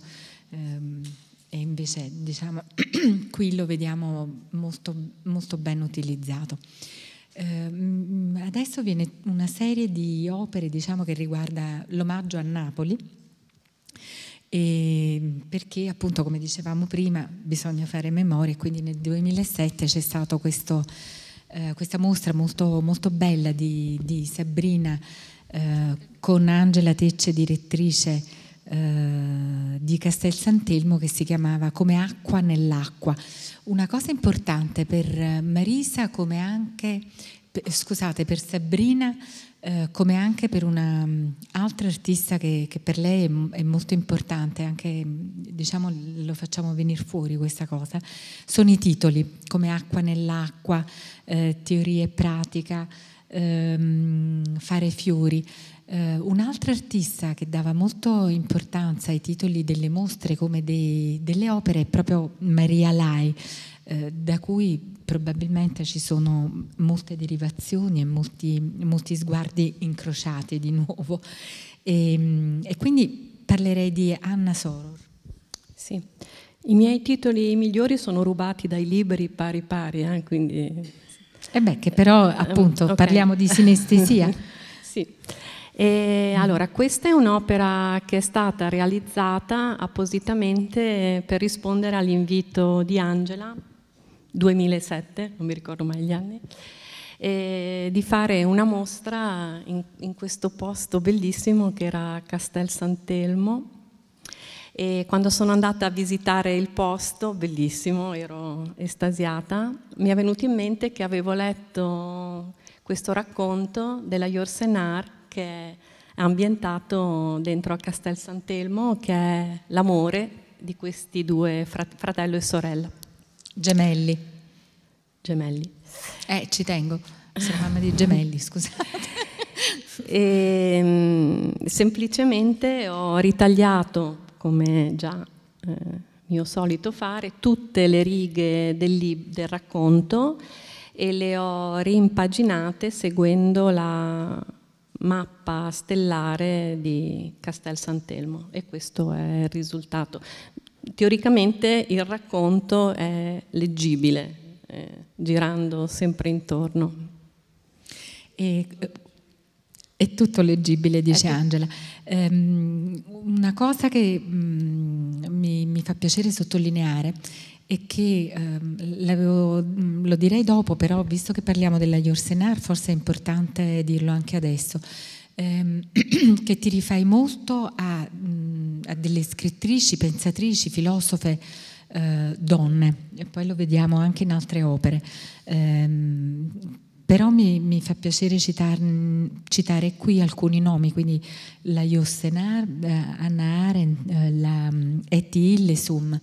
ehm, e invece diciamo, qui lo vediamo molto, molto ben utilizzato. Eh, adesso viene una serie di opere diciamo, che riguarda l'omaggio a Napoli, perché appunto come dicevamo prima bisogna fare memoria e quindi nel 2007 c'è stato questo eh, questa mostra molto, molto bella di, di Sabrina eh, con Angela Tecce, direttrice eh, di Castel Sant'Elmo, che si chiamava Come acqua nell'acqua. Una cosa importante per Marisa, come anche scusate, per Sabrina, eh, come anche per un'altra mm, um, artista che, che, per lei è, è, molto importante, anche mm, diciamo lo facciamo venire fuori questa cosa, sono i titoli come Acqua nell'acqua, eh, Teoria e pratica, ehm, Fare fiori. Eh, un'altra artista che dava molto importanza ai titoli delle mostre come dei, delle opere è proprio Maria Lai. Eh, da cui probabilmente ci sono molte derivazioni e molti, molti sguardi incrociati di nuovo. E, ehm, e quindi parlerei di Anna Soror. Sì. I miei titoli migliori sono rubati dai libri pari pari, eh, quindi... E eh beh, che però eh, appunto okay. parliamo di sinestesia. sì. E, allora, questa è un'opera che è stata realizzata appositamente per rispondere all'invito di Angela 2007, non mi ricordo mai gli anni, di fare una mostra in, in questo posto bellissimo che era Castel Sant'Elmo, e quando sono andata a visitare il posto, bellissimo, ero estasiata, mi è venuto in mente che avevo letto questo racconto della Jorsenar che è ambientato dentro a Castel Sant'Elmo, che è l'amore di questi due fratello e sorella. Gemelli. Gemelli. Eh, ci tengo, sono mamma di gemelli, scusate. E, ehm, semplicemente ho ritagliato, come già eh, mio solito fare, tutte le righe del, lib- del racconto e le ho rimpaginate seguendo la mappa stellare di Castel Sant'Elmo e questo è il risultato teoricamente il racconto è leggibile, eh, girando sempre intorno. E, eh, è tutto leggibile, dice Angela. Um, una cosa che um, mi, mi, fa piacere sottolineare è che, um, lo direi dopo, però visto che parliamo della Jorsenar, forse è importante dirlo anche adesso ehm, che ti rifai molto a, a delle scrittrici, pensatrici, filosofe eh, donne, e poi lo vediamo anche in altre opere. Ehm, però mi, mi, fa piacere citar, citare qui alcuni nomi, quindi la Jossenar, eh, Anna Arendt, eh, la Etty Illesum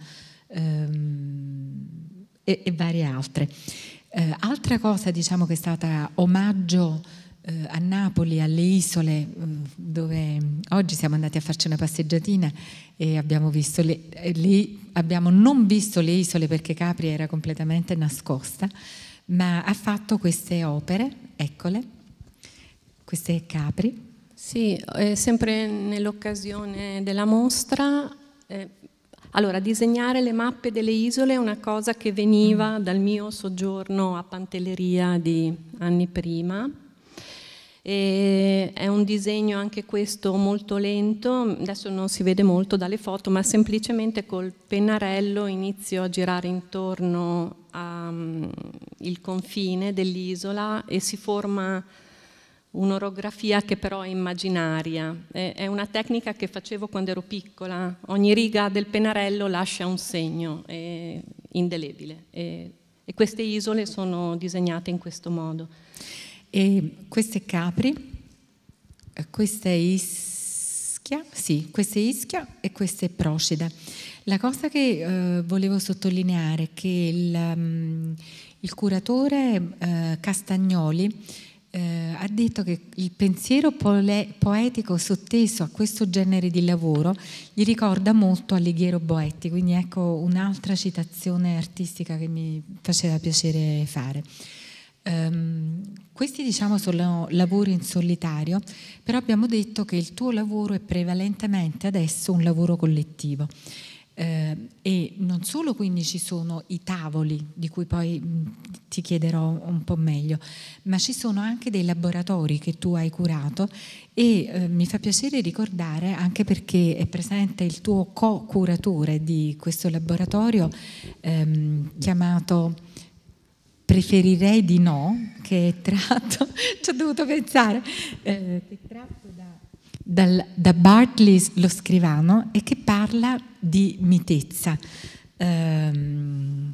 ehm, e, e, varie altre. Eh, altra cosa diciamo, che è stata omaggio eh, a Napoli, alle isole, eh, dove oggi siamo andati a farci una passeggiatina e abbiamo, visto le, eh, le, abbiamo non visto le isole perché Capri era completamente nascosta, ma ha fatto queste opere, eccole, queste Capri. Sì, eh, sempre nell'occasione della mostra. Eh, allora, disegnare le mappe delle isole è una cosa che veniva mm. dal mio soggiorno a Pantelleria di anni prima, e è un disegno anche questo molto lento, adesso non si vede molto dalle foto, ma semplicemente col pennarello inizio a girare intorno al mm, um, confine dell'isola e si forma un'orografia che però è immaginaria. È una tecnica che facevo quando ero piccola. Ogni riga del pennarello lascia un segno indelebile e, queste isole sono disegnate in questo modo. E questo è Capri, eh, questa è Ischia, sì, questa è Ischia e questa è Procida. La cosa che eh, volevo sottolineare è che il, mm, il curatore eh, Castagnoli eh, ha detto che il pensiero poetico sotteso a questo genere di lavoro gli ricorda molto Alighiero Boetti, quindi ecco un'altra citazione artistica che mi faceva piacere fare. Um, questi diciamo sono lavori in solitario, però abbiamo detto che il tuo lavoro è prevalentemente adesso un lavoro collettivo. Eh, e non solo quindi ci sono i tavoli di cui poi mh, ti chiederò un po' meglio, ma ci sono anche dei laboratori che tu hai curato e eh, mi fa piacere ricordare anche perché è presente il tuo co-curatore di questo laboratorio ehm, chiamato preferirei di no, che è tratto, ci ho dovuto pensare, eh, che è tratto da, dal, da Bartley lo scrivano e che parla di mitezza. Um,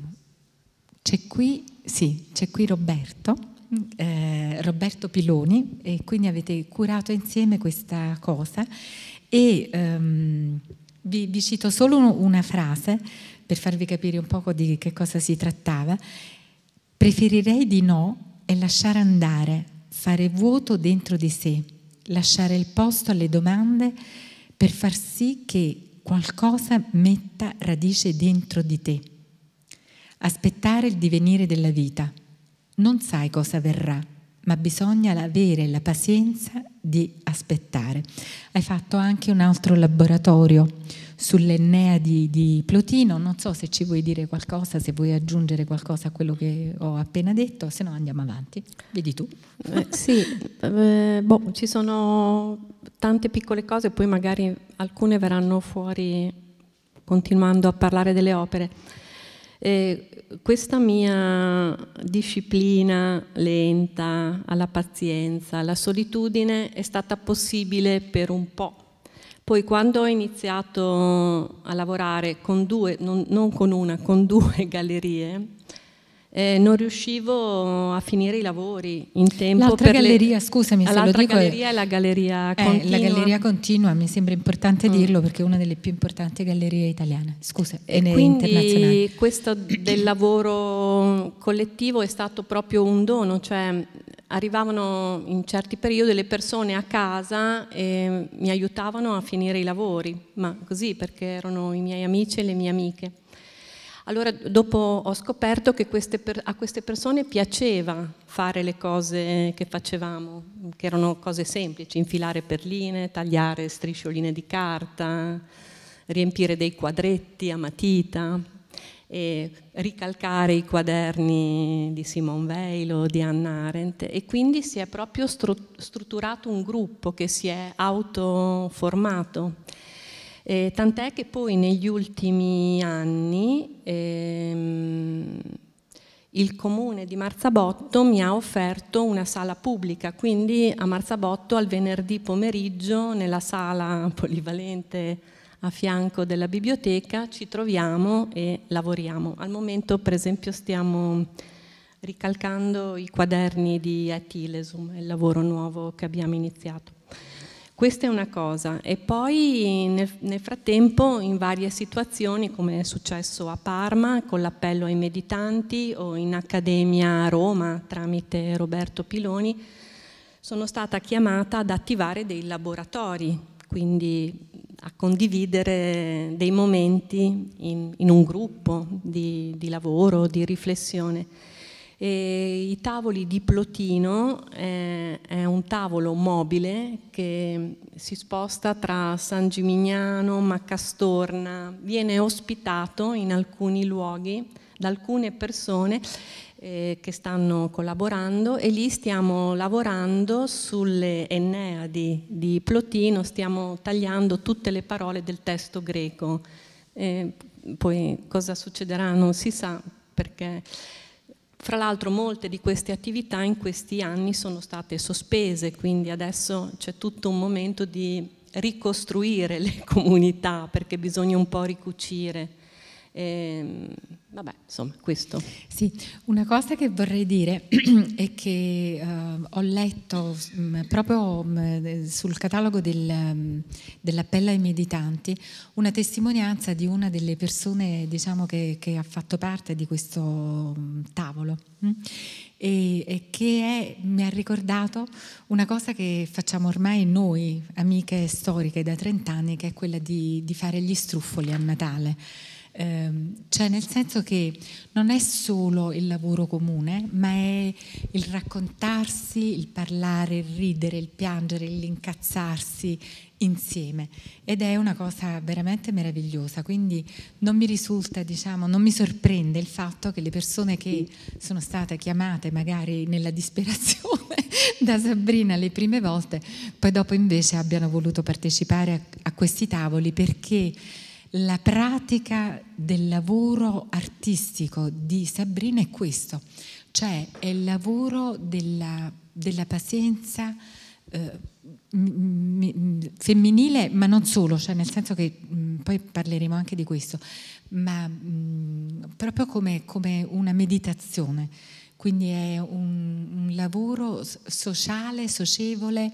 c'è qui, sì, c'è qui Roberto, eh, Roberto Piloni, e quindi avete curato insieme questa cosa. E um, vi, vi cito solo una frase per farvi capire un poco di che cosa si trattava. Preferirei di no e lasciare andare, fare vuoto dentro di sé, lasciare il posto alle domande per far sì che qualcosa metta radice dentro di te. Aspettare il divenire della vita. Non sai cosa verrà, ma bisogna avere la pazienza di aspettare. Hai fatto anche un altro laboratorio sull'Ennea di, di, Plotino, non so se ci vuoi dire qualcosa, se vuoi aggiungere qualcosa a quello che ho appena detto, se no andiamo avanti, vedi tu. Eh, sì, eh, boh, ci sono tante piccole cose, poi magari alcune verranno fuori continuando a parlare delle opere. Eh, questa mia disciplina lenta alla pazienza, alla solitudine è stata possibile per un po' Poi quando ho iniziato a lavorare con due, non, non con una, con due gallerie, eh, non riuscivo a finire i lavori in tempo. L'altra galleria, le... scusami se lo dico. Galleria è la galleria eh, continua. La galleria continua, mi sembra importante mm. dirlo perché è una delle più importanti gallerie italiane, scusa, e internazionali. Questo del lavoro collettivo è stato proprio un dono, cioè arrivavano in certi periodi le persone a casa e mi aiutavano a finire i lavori, ma così perché erano i miei amici e le mie amiche. Allora dopo ho scoperto che queste a queste persone piaceva fare le cose che facevamo, che erano cose semplici, infilare perline, tagliare striscioline di carta, riempire dei quadretti a matita, e ricalcare i quaderni di Simone Weil o di Anna Arendt e quindi si è proprio strutturato un gruppo che si è autoformato. Eh, tant'è che poi negli ultimi anni ehm, il comune di Marzabotto mi ha offerto una sala pubblica, quindi a Marzabotto al venerdì pomeriggio nella sala polivalente a fianco della biblioteca, ci troviamo e lavoriamo. Al momento, per esempio, stiamo ricalcando i quaderni di Atilesum, il lavoro nuovo che abbiamo iniziato. Questa è una cosa e poi nel, nel frattempo in varie situazioni come è successo a Parma con l'appello ai meditanti o in Accademia a Roma tramite Roberto Piloni sono stata chiamata ad attivare dei laboratori, quindi a condividere dei momenti in, in un gruppo di, di, lavoro, di riflessione. E I tavoli di Plotino eh, è un tavolo mobile che si sposta tra San Gimignano, Maccastorna, viene ospitato in alcuni luoghi da alcune persone eh, che stanno collaborando e lì stiamo lavorando sulle Enneadi di Plotino, stiamo tagliando tutte le parole del testo greco. Eh, poi cosa succederà non si sa perché fra l'altro molte di queste attività in questi anni sono state sospese, quindi adesso c'è tutto un momento di ricostruire le comunità perché bisogna un po' ricucire e, ehm, vabbè, insomma, questo. Sì, una cosa che vorrei dire è che uh, ho letto mh, mm, proprio mh, mm, sul catalogo del, mm, dell'appello ai meditanti una testimonianza di una delle persone diciamo, che, che ha fatto parte di questo mh, tavolo. E, e, che è, mi ha ricordato una cosa che facciamo ormai noi, amiche storiche da 30 anni, che è quella di, di fare gli struffoli a Natale. Ehm, cioè nel senso che non è solo il lavoro comune, ma è il raccontarsi, il parlare, il ridere, il piangere, l'incazzarsi insieme ed è una cosa veramente meravigliosa, quindi non mi risulta, diciamo, non mi sorprende il fatto che le persone che sono state chiamate magari nella disperazione da Sabrina le prime volte, poi dopo invece abbiano voluto partecipare a, a questi tavoli perché la pratica del lavoro artistico di Sabrina è questo, cioè è il lavoro della, della pazienza eh, femminile, ma non solo, cioè nel senso che mh, mm, poi parleremo anche di questo, ma mh, mm, proprio come, come, una meditazione. Quindi è un, un lavoro sociale, socievole,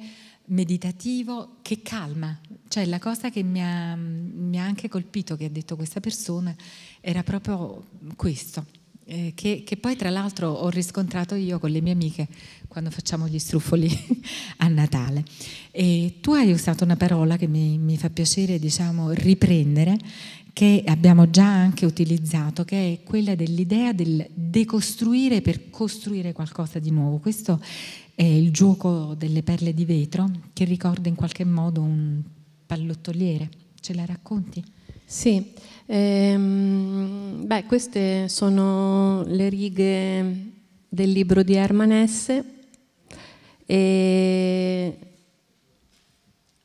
meditativo che calma, cioè la cosa che mi ha, mi ha anche colpito che ha detto questa persona era proprio questo, eh, che, che, poi tra l'altro ho riscontrato io con le mie amiche quando facciamo gli struffoli a Natale. E tu hai usato una parola che mi, mi fa piacere diciamo, riprendere, che abbiamo già anche utilizzato, che è quella dell'idea del decostruire per costruire qualcosa di nuovo. Questo è il gioco delle perle di vetro che ricorda in qualche modo un pallottoliere. Ce la racconti? Sì, ehm, beh, queste sono le righe del libro di Herman S. E...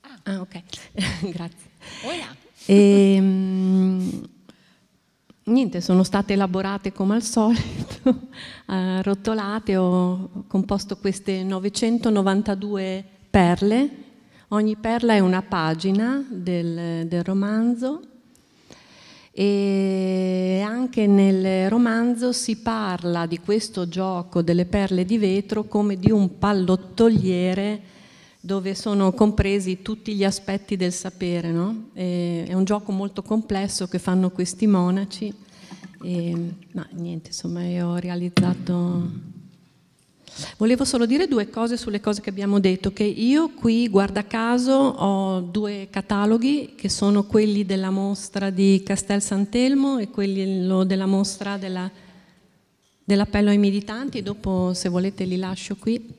Ah, ah ok, grazie. E, ehm, mh, niente, sono state elaborate come al solito, rotolate, ho composto queste 992 perle Ogni perla è una pagina del, del romanzo e anche nel romanzo si parla di questo gioco delle perle di vetro come di un pallottoliere dove sono compresi tutti gli aspetti del sapere. No? è un gioco molto complesso che fanno questi monaci. E, ma niente, insomma, io ho realizzato Volevo solo dire due cose sulle cose che abbiamo detto, che io qui, guarda caso, ho due cataloghi che sono quelli della mostra di Castel Sant'Elmo e quello della mostra della, dell'appello ai militanti, dopo se volete li lascio qui.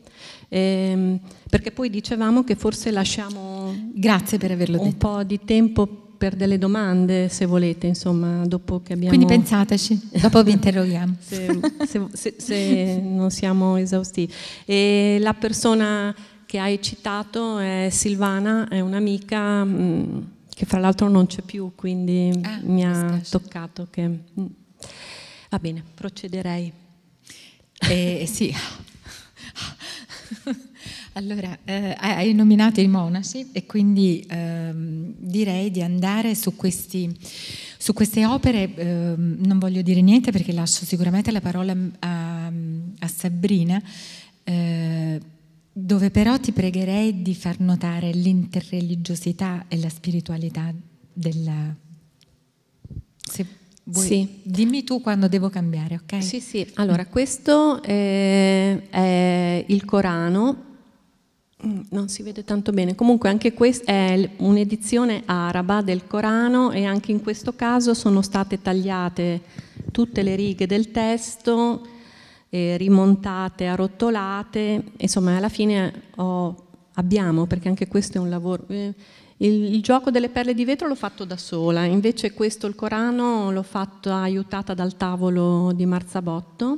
Eh, perché poi dicevamo che forse lasciamo per un detto. po' di tempo per delle domande, se volete, insomma, dopo che abbiamo... Quindi pensateci, dopo vi interroghiamo. se, se, se, se, non siamo esaustivi. E la persona che hai citato è Silvana, è un'amica mm, che fra l'altro non c'è più, quindi ah, mi ha toccato che... Mm. Va bene, procederei. Eh, sì. Allora, eh, hai nominato i monaci e quindi ehm, direi di andare su, questi, su queste opere, ehm, non voglio dire niente perché lascio sicuramente la parola mm, a, a Sabrina, eh, dove però ti pregherei di far notare l'interreligiosità e la spiritualità della... Se vuoi, sì. Dimmi tu quando devo cambiare, ok? Sì, sì. Allora, questo è, eh, è il Corano Mm, non si vede tanto bene. Comunque anche questa è un'edizione araba del Corano e anche in questo caso sono state tagliate tutte le righe del testo, eh, rimontate, arrotolate, insomma alla fine ho, abbiamo, perché anche questo è un lavoro... Eh, il, il, gioco delle perle di vetro l'ho fatto da sola, invece questo, il Corano, l'ho fatto aiutata dal tavolo di Marzabotto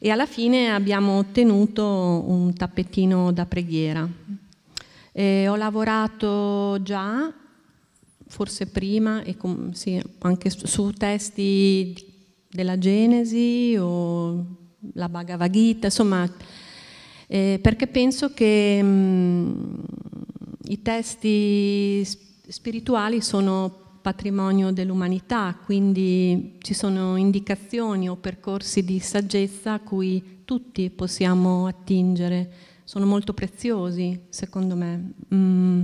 e alla fine abbiamo ottenuto un tappetino da preghiera. E ho lavorato già, forse prima, con, sì, anche su testi della Genesi o la Bhagavad Gita, insomma, eh, perché penso che mh, mm, i testi spirituali sono patrimonio dell'umanità, quindi ci sono indicazioni o percorsi di saggezza a cui tutti possiamo attingere, sono molto preziosi secondo me mm,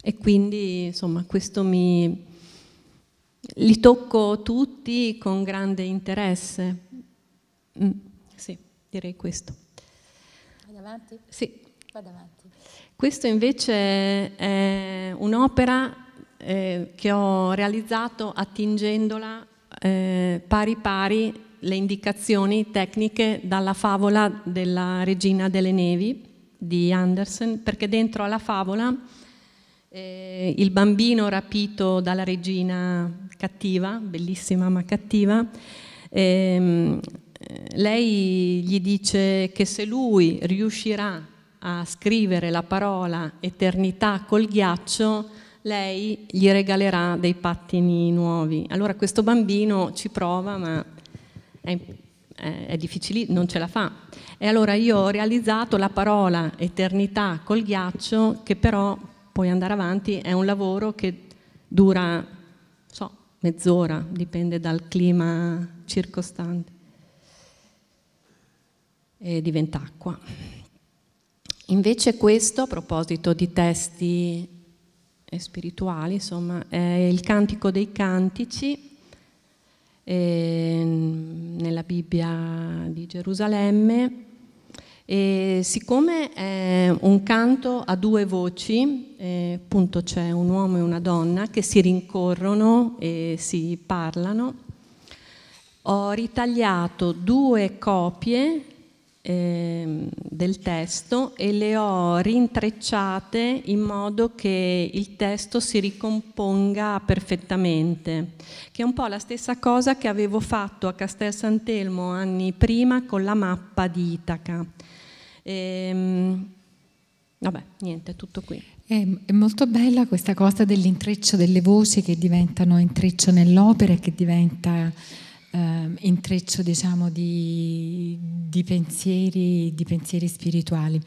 e quindi insomma questo mi... li tocco tutti con grande interesse. Mm, sì, direi questo. Vado avanti? Sì. Vado avanti. Questo invece è un'opera eh, che ho realizzato attingendola eh, pari pari le indicazioni tecniche dalla favola della Regina delle Nevi di Andersen, perché dentro alla favola eh, il bambino rapito dalla regina cattiva, bellissima ma cattiva, ehm, lei gli dice che se lui riuscirà a scrivere la parola eternità col ghiaccio, lei gli regalerà dei pattini nuovi. Allora questo bambino ci prova, ma è, è, è difficile, non ce la fa. E allora io ho realizzato la parola eternità col ghiaccio, che però puoi andare avanti, è un lavoro che dura, so, mezz'ora, dipende dal clima circostante. E diventa acqua. Invece questo, a proposito di testi e spirituali, insomma, è il Cantico dei Cantici ehm, nella Bibbia di Gerusalemme. E siccome è un canto a due voci, eh, appunto c'è un uomo e una donna che si rincorrono e si parlano, ho ritagliato due copie Ehm, del testo e le ho rintrecciate in modo che il testo si ricomponga perfettamente, che è un po' la stessa cosa che avevo fatto a Castel Sant'Elmo anni prima con la mappa di Itaca. Ehm, vabbè, niente, è tutto qui. È molto bella questa cosa dell'intreccio delle voci che diventano intreccio nell'opera e che diventa eh, intreccio diciamo, di, di, pensieri, di, pensieri, spirituali.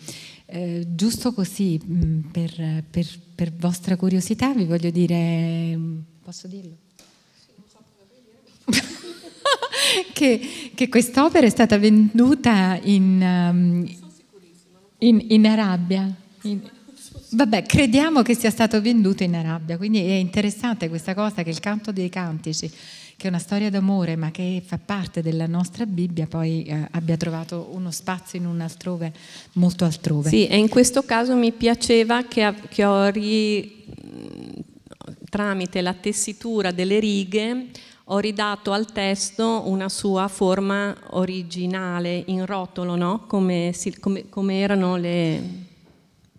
Eh, giusto così, mm, per, per, per, vostra curiosità, vi voglio dire, mm, posso dirlo? che, che quest'opera è stata venduta in, ehm, in, in Arabia. In, Vabbè, crediamo che sia stato venduto in Arabia, quindi è interessante questa cosa che il canto dei cantici che è una storia d'amore ma che fa parte della nostra Bibbia, poi eh, abbia trovato uno spazio in un altrove, molto altrove. Sì, e in questo caso mi piaceva che, che ho ri, tramite la tessitura delle righe ho ridato al testo una sua forma originale in rotolo, no? come, come, come, erano le,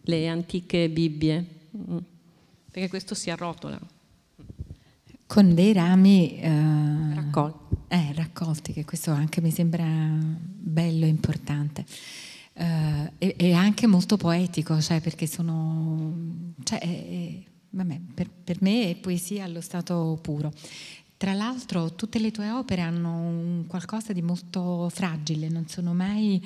le antiche Bibbie, mm. perché questo si arrotola con dei rami eh, raccolti. Eh, raccolti. che questo anche mi sembra bello e importante. Eh, e, e, anche molto poetico, cioè perché sono... Cioè, eh, vabbè, per, per, me è poesia allo stato puro. Tra l'altro tutte le tue opere hanno qualcosa di molto fragile, non sono mai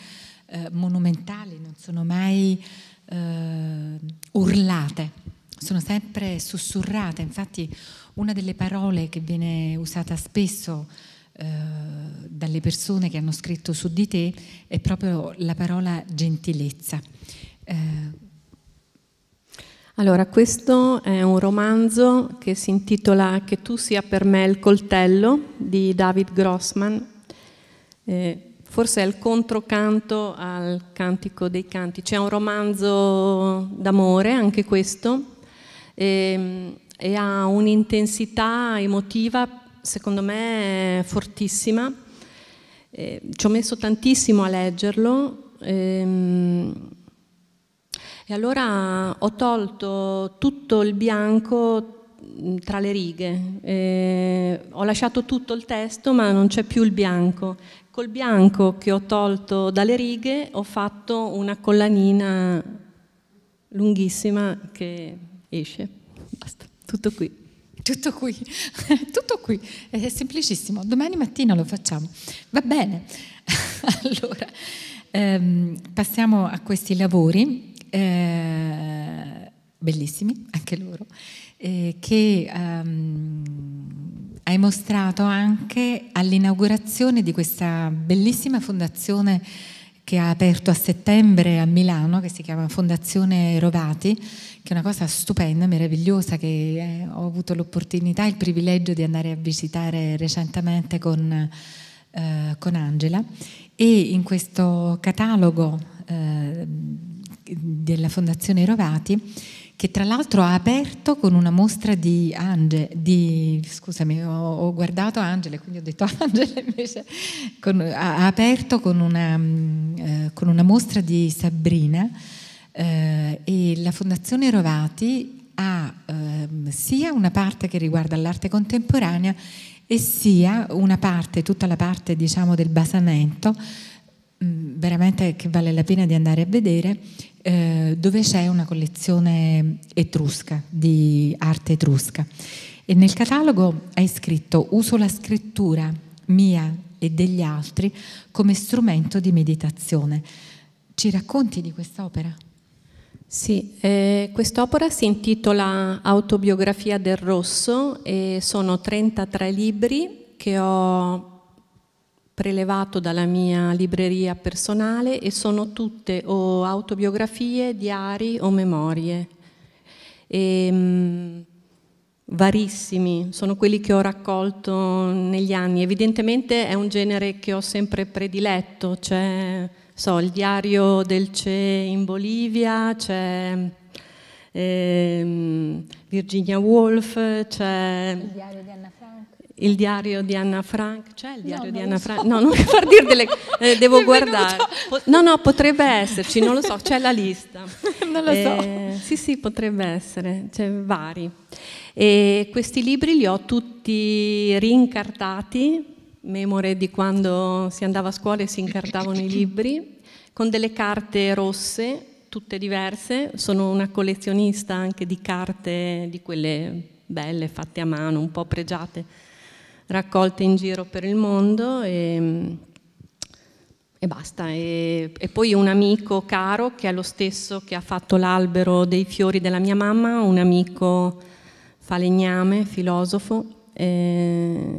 eh, monumentali, non sono mai eh, urlate, sono sempre sussurrate. Infatti una delle parole che viene usata spesso eh, dalle persone che hanno scritto su di te è proprio la parola gentilezza. Eh, allora, questo è un romanzo che si intitola Che tu sia per me il coltello di David Grossman. Eh, forse è il controcanto al Cantico dei Canti. C'è un romanzo d'amore, anche questo. Eh, e ha un'intensità emotiva secondo me fortissima. Eh, ci ho messo tantissimo a leggerlo ehm, e allora ho tolto tutto il bianco mm, tra le righe. Eh, ho lasciato tutto il testo ma non c'è più il bianco. Col bianco che ho tolto dalle righe ho fatto una collanina lunghissima che esce. Basta. Tutto qui. Tutto qui, tutto qui, è semplicissimo. Domani mattina lo facciamo. Va bene. allora, ehm, passiamo a questi lavori, eh, bellissimi anche loro, eh, che ehm, hai mostrato anche all'inaugurazione di questa bellissima fondazione che ha aperto a settembre a Milano, che si chiama Fondazione Rovati, che è una cosa stupenda, meravigliosa, che eh, ho avuto l'opportunità e il privilegio di andare a visitare recentemente con, eh, con Angela. E in questo catalogo eh, della Fondazione Rovati che tra l'altro ha aperto con una mostra di Angele, di, scusami, ho, ho guardato Angele, quindi ho detto Angele invece, con, ha, ha, aperto con una, mm, eh, con una, mostra di Sabrina eh, e la Fondazione Rovati ha eh, sia una parte che riguarda l'arte contemporanea e sia una parte, tutta la parte diciamo del basamento, mm, veramente che vale la pena di andare a vedere, eh, dove c'è una collezione etrusca, di arte etrusca. E nel catalogo hai scritto uso la scrittura mia e degli altri come strumento di meditazione. Ci racconti di quest'opera? Sì, eh, quest'opera si intitola Autobiografia del Rosso e sono 33 libri che ho prelevato dalla mia libreria personale e sono tutte o autobiografie, diari o memorie. E, ehm, mh, varissimi, sono quelli che ho raccolto negli anni. Evidentemente è un genere che ho sempre prediletto, c'è so, il diario del CE in Bolivia, c'è ehm, Virginia Woolf, c'è... Il diario di Anna Frank il diario di Anna Frank, c'è il diario no, di Anna so. Frank? No, non mi far dire delle eh, devo guardare. no, no, potrebbe esserci, non lo so, c'è la lista. non lo eh, so. Sì, sì, potrebbe essere, c'è vari. E questi libri li ho tutti rincartati, memore di quando si andava a scuola e si incartavano i libri, con delle carte rosse, tutte diverse. Sono una collezionista anche di carte di quelle belle, fatte a mano, un po' pregiate raccolte in giro per il mondo e, e basta. E, e, poi un amico caro che è lo stesso che ha fatto l'albero dei fiori della mia mamma, un amico falegname, filosofo, eh,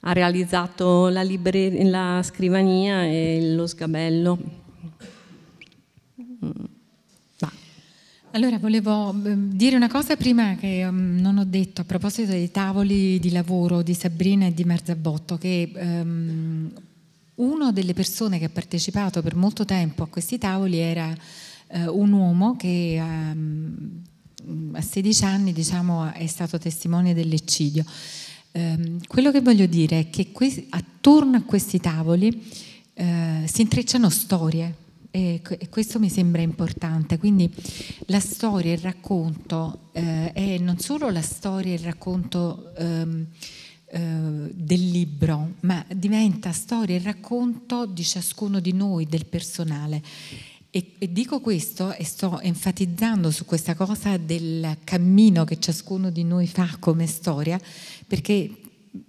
ha realizzato la, la, scrivania e lo sgabello. Mm. Allora, volevo ehm, dire una cosa prima che ehm, non ho detto a proposito dei tavoli di lavoro di Sabrina e di Marzabotto, che um, ehm, una delle persone che ha partecipato per molto tempo a questi tavoli era uh, un uomo che um, a 16 anni diciamo, è stato testimone dell'eccidio. quello che voglio dire è che que- attorno a questi tavoli uh, si intrecciano storie e questo mi sembra importante, quindi la storia, il racconto eh, è non solo la storia e il racconto ehm, eh, del libro, ma diventa storia e racconto di ciascuno di noi, del personale. E, e, dico questo e sto enfatizzando su questa cosa del cammino che ciascuno di noi fa come storia, perché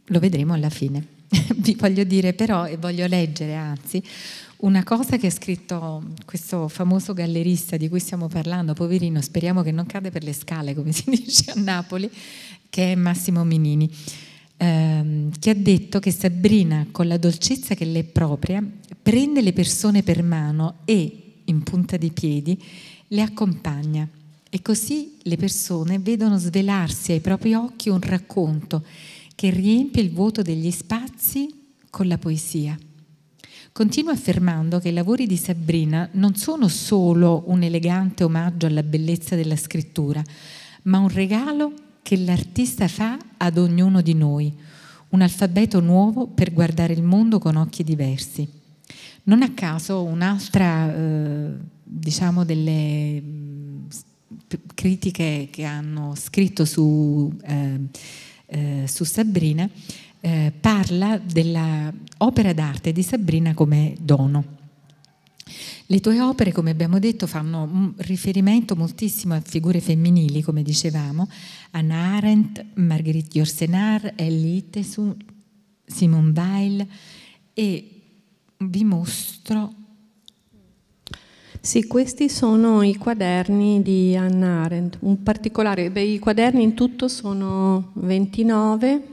lo vedremo alla fine. Vi voglio dire però, e voglio leggere anzi, una cosa che ha scritto questo famoso gallerista di cui stiamo parlando, poverino, speriamo che non cade per le scale, come si dice a Napoli, che è Massimo Minini, ehm, che ha detto che Sabrina, con la dolcezza che le è propria, prende le persone per mano e, in punta di piedi, le accompagna. E così le persone vedono svelarsi ai propri occhi un racconto che riempie il vuoto degli spazi con la poesia. Continua affermando che i lavori di Sabrina non sono solo un elegante omaggio alla bellezza della scrittura, ma un regalo che l'artista fa ad ognuno di noi, un alfabeto nuovo per guardare il mondo con occhi diversi. Non a caso un'altra, eh, diciamo, delle mm, critiche che hanno scritto su, eh, eh, su Sabrina eh, parla dell'opera d'arte di Sabrina come dono. Le tue opere, come abbiamo detto, fanno riferimento moltissimo a figure femminili, come dicevamo, Anna Arendt, Marguerite Yourcenar, Ellie Itesu, Simone Weil e vi mostro... Sì, questi sono i quaderni di Anna Arendt, un particolare, beh, i quaderni in tutto sono 29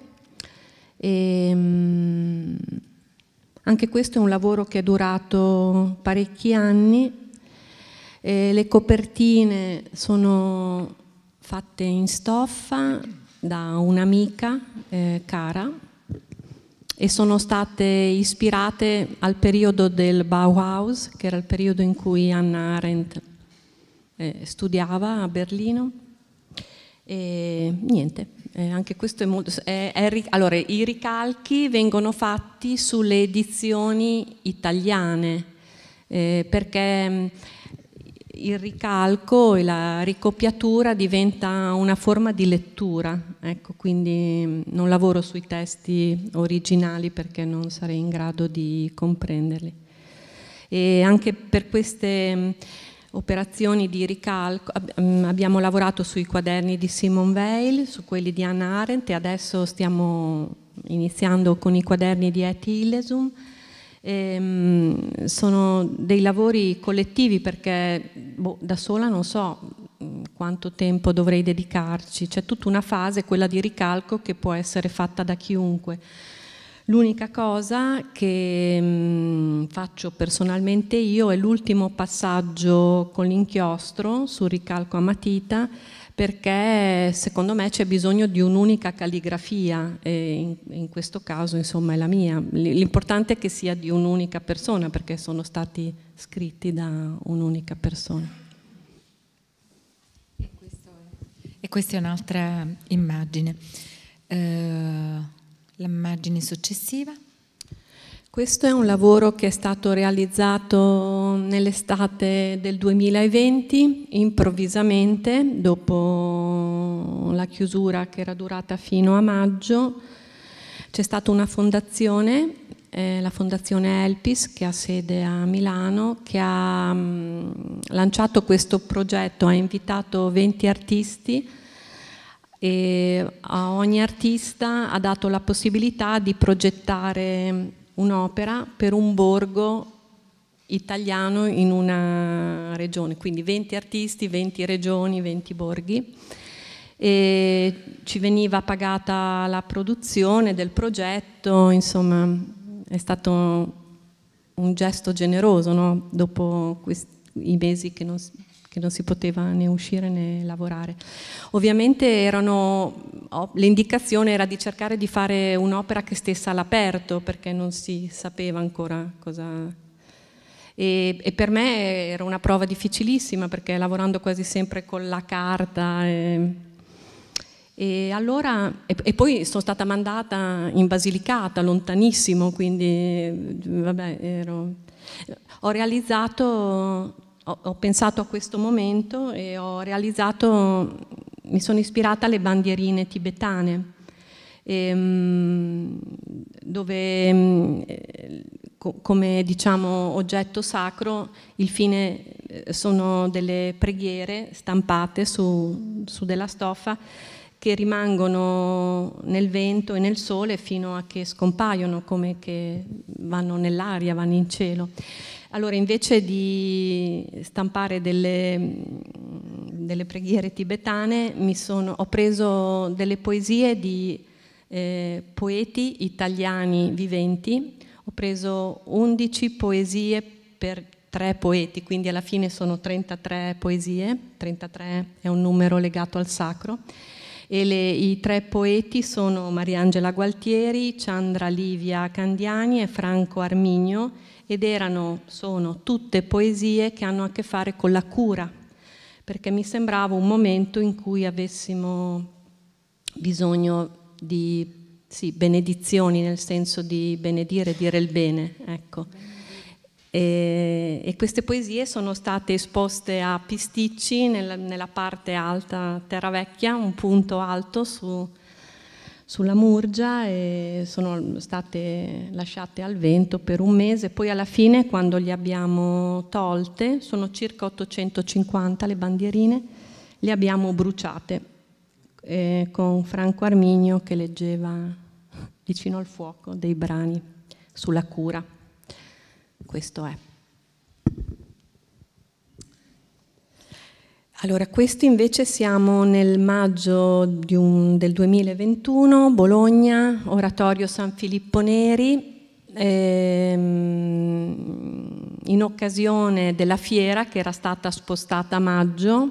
e, ehm, anche questo è un lavoro che è durato parecchi anni. E eh, le copertine sono fatte in stoffa da un'amica eh, cara e sono state ispirate al periodo del Bauhaus, che era il periodo in cui Anna Arendt eh, studiava a Berlino. E niente, eh, anche questo è molto... È, è, allora, i ricalchi vengono fatti sulle edizioni italiane, eh, perché mm, il ricalco e la ricopiatura diventa una forma di lettura, ecco, quindi mm, non lavoro sui testi originali perché non sarei in grado di comprenderli. E anche per queste mm, operazioni di ricalco, mm, abbiamo lavorato sui quaderni di Simone Weil, su quelli di Anna Arendt e adesso stiamo iniziando con i quaderni di Eti Illesum. Ehm, sono dei lavori collettivi perché boh, da sola non so mm, quanto tempo dovrei dedicarci, c'è tutta una fase, quella di ricalco, che può essere fatta da chiunque L'unica cosa che mh, mm, faccio personalmente io è l'ultimo passaggio con l'inchiostro sul ricalco a matita perché secondo me c'è bisogno di un'unica calligrafia e in, in, questo caso insomma è la mia. L'importante è che sia di un'unica persona perché sono stati scritti da un'unica persona. E, questa è un'altra immagine. Eh... L'immagine successiva. Questo è un lavoro che è stato realizzato nell'estate del 2020, improvvisamente, dopo la chiusura che era durata fino a maggio. C'è stata una fondazione, eh, la fondazione Elpis, che ha sede a Milano, che ha mh, mm, lanciato questo progetto, ha invitato 20 artisti, e a ogni artista ha dato la possibilità di progettare un'opera per un borgo italiano in una regione, quindi 20 artisti, 20 regioni, 20 borghi. E ci veniva pagata la produzione del progetto, insomma è stato un gesto generoso no? dopo i mesi che non che non si poteva né uscire né lavorare. Ovviamente erano, oh, l'indicazione era di cercare di fare un'opera che stesse all'aperto perché non si sapeva ancora cosa... E, e, per me era una prova difficilissima perché lavorando quasi sempre con la carta... E, e, allora, e, e, poi sono stata mandata in Basilicata, lontanissimo, quindi vabbè, ero, ho realizzato ho, ho pensato a questo momento e ho realizzato, mi sono ispirata alle bandierine tibetane, ehm, dove ehm, come diciamo, oggetto sacro il fine eh, sono delle preghiere stampate su, su della stoffa che rimangono nel vento e nel sole fino a che scompaiono, come che vanno nell'aria, vanno in cielo. Allora, invece di stampare delle, mm, delle preghiere tibetane, sono, ho preso delle poesie di eh, poeti italiani viventi, ho preso 11 poesie per tre poeti, quindi alla fine sono 33 poesie, 33 è un numero legato al sacro, e le, i tre poeti sono Mariangela Gualtieri, Chandra Livia Candiani e Franco Arminio ed erano, sono tutte poesie che hanno a che fare con la cura, perché mi sembrava un momento in cui avessimo bisogno di sì, benedizioni nel senso di benedire, dire il bene, ecco. E, e queste poesie sono state esposte a Pisticci nella, nella parte alta Terra Vecchia, un punto alto su, sulla murgia e sono state lasciate al vento per un mese, poi alla fine quando le abbiamo tolte, sono circa 850 le bandierine, le abbiamo bruciate eh, con Franco Arminio che leggeva vicino al fuoco dei brani sulla cura. Questo è. Allora, questo invece siamo nel maggio un, del 2021, Bologna, Oratorio San Filippo Neri, ehm, in occasione della fiera che era stata spostata a maggio.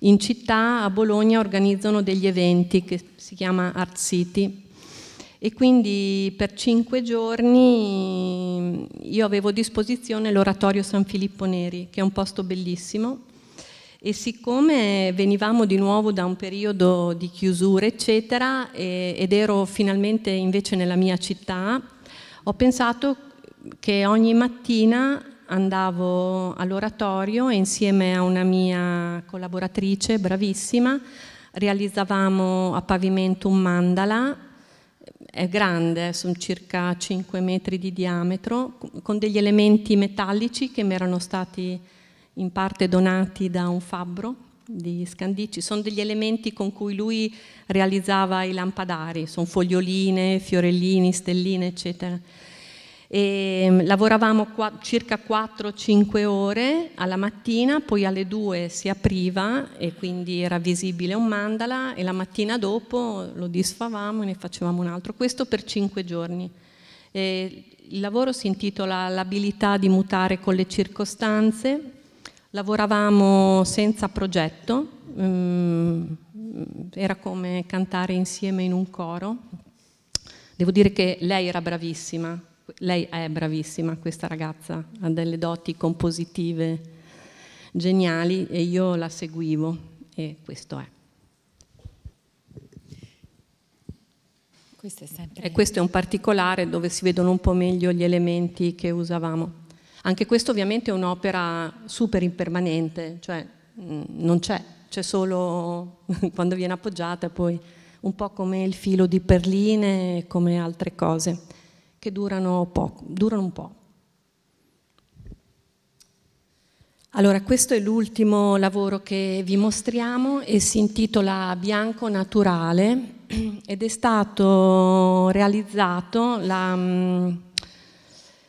In città a Bologna organizzano degli eventi che si chiama Art City e quindi per cinque giorni io avevo a disposizione l'oratorio San Filippo Neri, che è un posto bellissimo e siccome venivamo di nuovo da un periodo di chiusure, eccetera, e, ed ero finalmente invece nella mia città, ho pensato che ogni mattina andavo all'oratorio e insieme a una mia collaboratrice bravissima realizzavamo a pavimento un mandala, è grande, sono circa 5 metri di diametro, con degli elementi metallici che mi erano stati in parte donati da un fabbro di Scandicci, sono degli elementi con cui lui realizzava i lampadari, sono foglioline, fiorellini, stelline, eccetera. E mm, lavoravamo qua, circa 4-5 ore alla mattina, poi alle 2 si apriva e quindi era visibile un mandala e la mattina dopo lo disfavamo e ne facevamo un altro, questo per 5 giorni. E il lavoro si intitola L'abilità di mutare con le circostanze Lavoravamo senza progetto, mm, era come cantare insieme in un coro. Devo dire che lei era bravissima, lei è bravissima questa ragazza, ha delle doti compositive geniali e io la seguivo e questo è. Questo è sempre... E questo è un particolare dove si vedono un po' meglio gli elementi che usavamo. Anche questo ovviamente è un'opera super impermanente, cioè mm, non c'è, c'è solo quando viene appoggiata poi un po' come il filo di perline e come altre cose che durano, poco, durano un po'. Allora, questo è l'ultimo lavoro che vi mostriamo e si intitola Bianco Naturale ed è stato realizzato la, mm,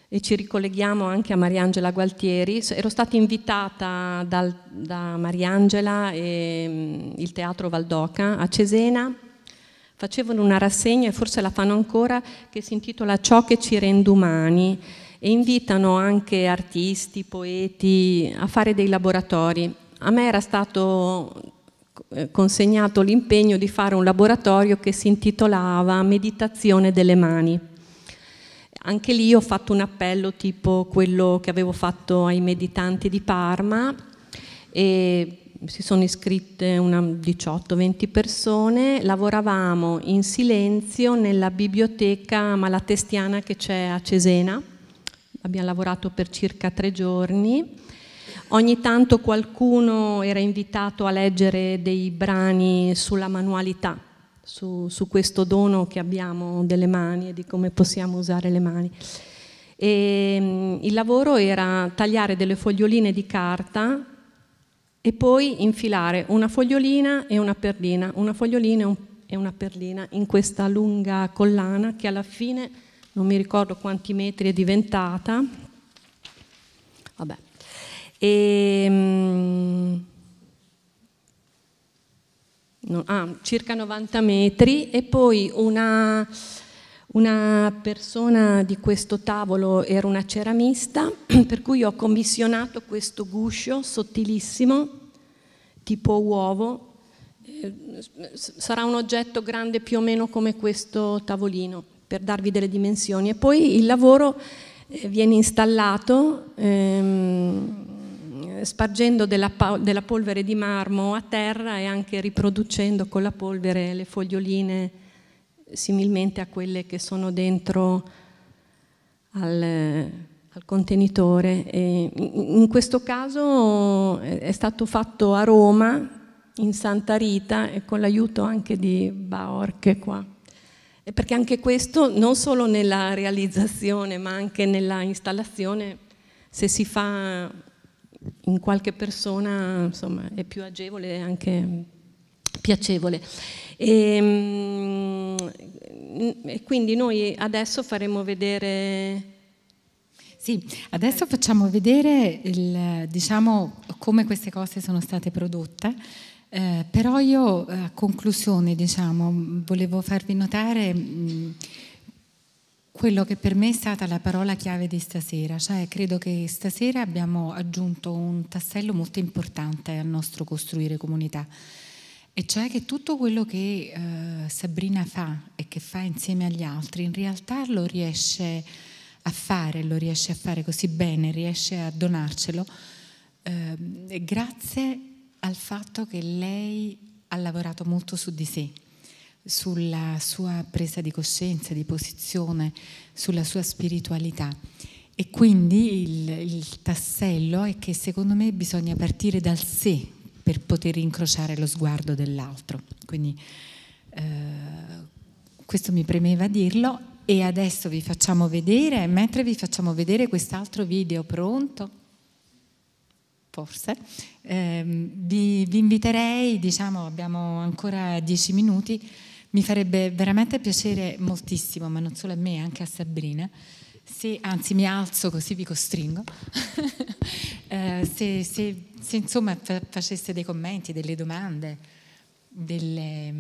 e ci ricolleghiamo anche a Mariangela Gualtieri. Ero stata invitata dal, da Mariangela e mm, il Teatro Valdoca a Cesena. Facevano una rassegna, e forse la fanno ancora, che si intitola Ciò che ci rende umani e invitano anche artisti, poeti a fare dei laboratori. A me era stato eh, consegnato l'impegno di fare un laboratorio che si intitolava Meditazione delle mani anche lì ho fatto un appello tipo quello che avevo fatto ai meditanti di Parma e si sono iscritte 18-20 persone, lavoravamo in silenzio nella biblioteca malatestiana che c'è a Cesena, abbiamo lavorato per circa tre giorni, ogni tanto qualcuno era invitato a leggere dei brani sulla manualità su, su, questo dono che abbiamo delle mani e di come possiamo usare le mani. E, mm, il lavoro era tagliare delle foglioline di carta e poi infilare una fogliolina e una perlina, una fogliolina e, e una perlina in questa lunga collana che alla fine non mi ricordo quanti metri è diventata. Vabbè. E, mm, no, ah, circa 90 metri e poi una, una persona di questo tavolo era una ceramista, per cui ho commissionato questo guscio sottilissimo, tipo uovo, eh, sarà un oggetto grande più o meno come questo tavolino, per darvi delle dimensioni. E poi il lavoro eh, viene installato ehm, spargendo della, della, polvere di marmo a terra e anche riproducendo con la polvere le foglioline similmente a quelle che sono dentro al, al contenitore. E in questo caso è stato fatto a Roma, in Santa Rita, e con l'aiuto anche di Baorche qua perché anche questo non solo nella realizzazione ma anche nella installazione se si fa in qualche persona insomma, è più agevole e anche piacevole. E, ehm, e quindi noi adesso faremo vedere... Sì, adesso facciamo vedere il, diciamo, come queste cose sono state prodotte. Eh, però io a conclusione diciamo, volevo farvi notare mh, mm, quello che per me è stata la parola chiave di stasera, cioè credo che stasera abbiamo aggiunto un tassello molto importante al nostro costruire comunità, e cioè che tutto quello che eh, Sabrina fa e che fa insieme agli altri in realtà lo riesce a fare, lo riesce a fare così bene, riesce a donarcelo, eh, grazie al fatto che lei ha lavorato molto su di sé sulla sua presa di coscienza, di posizione, sulla sua spiritualità. E quindi il, il tassello è che secondo me bisogna partire dal sé per poter incrociare lo sguardo dell'altro. Quindi eh, questo mi premeva dirlo e adesso vi facciamo vedere, mentre vi facciamo vedere quest'altro video pronto, forse, eh, vi, vi inviterei, diciamo abbiamo ancora dieci minuti, mi farebbe veramente piacere moltissimo, ma non solo a me, anche a Sabrina, se, anzi mi alzo così vi costringo, eh, se, se, se, insomma faceste dei commenti, delle domande, delle,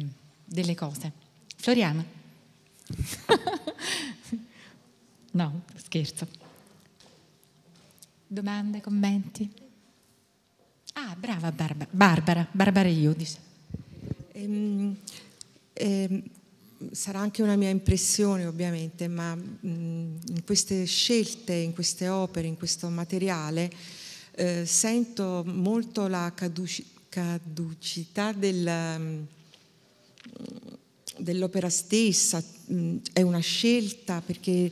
delle cose. Floriana? no, scherzo. Domande, commenti? Ah, brava Barbara, Barbara, Barbara Iudice. Ehm, eh, sarà anche una mia impressione ovviamente, ma mh, in queste scelte, in queste opere, in questo materiale, eh, sento molto la caduci caducità del, dell'opera stessa, mh, è una scelta perché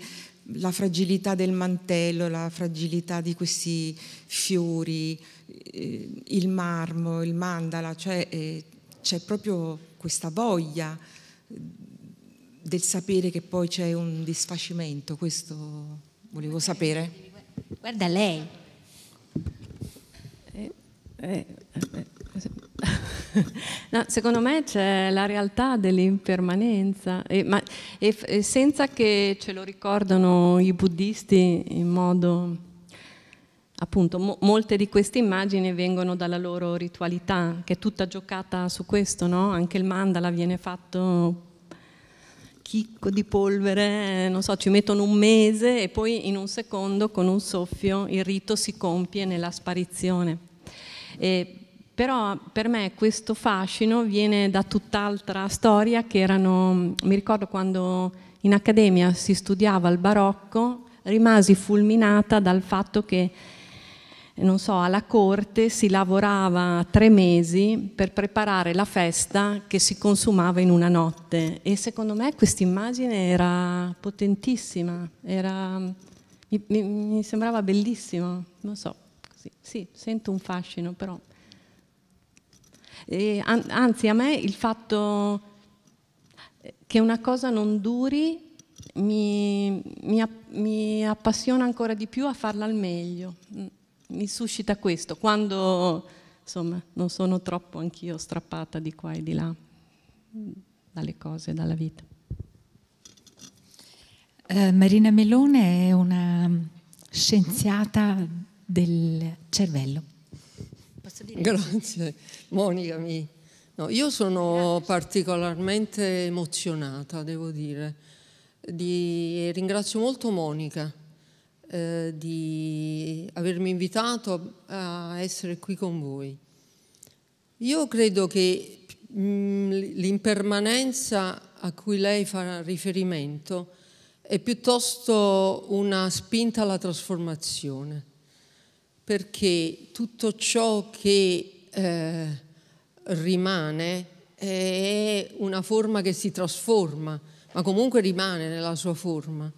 la fragilità del mantello, la fragilità di questi fiori, eh, il marmo, il mandala, cioè eh, c'è proprio questa voglia del sapere che poi c'è un disfacimento, questo volevo sapere. Guarda lei. Eh, eh, eh. no, secondo me c'è la realtà dell'impermanenza, e, ma, e, e senza che ce lo ricordano i buddhisti in modo appunto mo molte di queste immagini vengono dalla loro ritualità, che è tutta giocata su questo, no? Anche il mandala viene fatto chicco di polvere, non so, ci mettono un mese e poi in un secondo con un soffio il rito si compie nella sparizione. E però per me questo fascino viene da tutt'altra storia che erano, mi ricordo quando in accademia si studiava il barocco, rimasi fulminata dal fatto che non so, alla corte si lavorava tre mesi per preparare la festa che si consumava in una notte e secondo me questa immagine era potentissima, era, mi, mi, sembrava bellissima, non so, così. sì, sento un fascino però. E anzi, a me il fatto che una cosa non duri mi, mi, mi appassiona ancora di più a farla al meglio. Mm mi suscita questo, quando insomma non sono troppo anch'io strappata di qua e di là dalle cose, dalla vita. Eh, Marina Melone è una scienziata del cervello. Posso dire? Grazie. Monica, mi... no, io sono particolarmente emozionata, devo dire. Di... Ringrazio molto Monica eh, di avermi invitato a essere qui con voi. Io credo che mm, l'impermanenza a cui lei fa riferimento è piuttosto una spinta alla trasformazione, perché tutto ciò che eh, rimane è una forma che si trasforma, ma comunque rimane nella sua forma.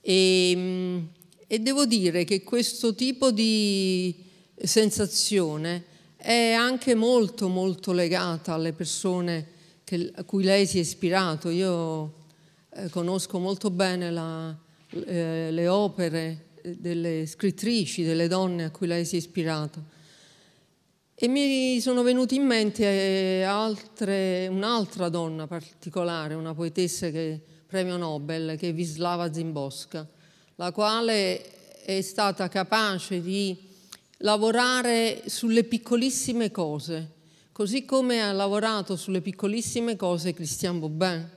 E, ehm, e devo dire che questo tipo di sensazione è anche molto molto legata alle persone che, a cui lei si è ispirato. Io eh, conosco molto bene la, eh, le opere eh, delle scrittrici, delle donne a cui lei si è ispirato. E mi sono venuti in mente eh, altre, un'altra donna particolare, una poetessa che premio Nobel, che è Vislava Zimbosca, la quale è stata capace di lavorare sulle piccolissime cose, così come ha lavorato sulle piccolissime cose Christian Bobin,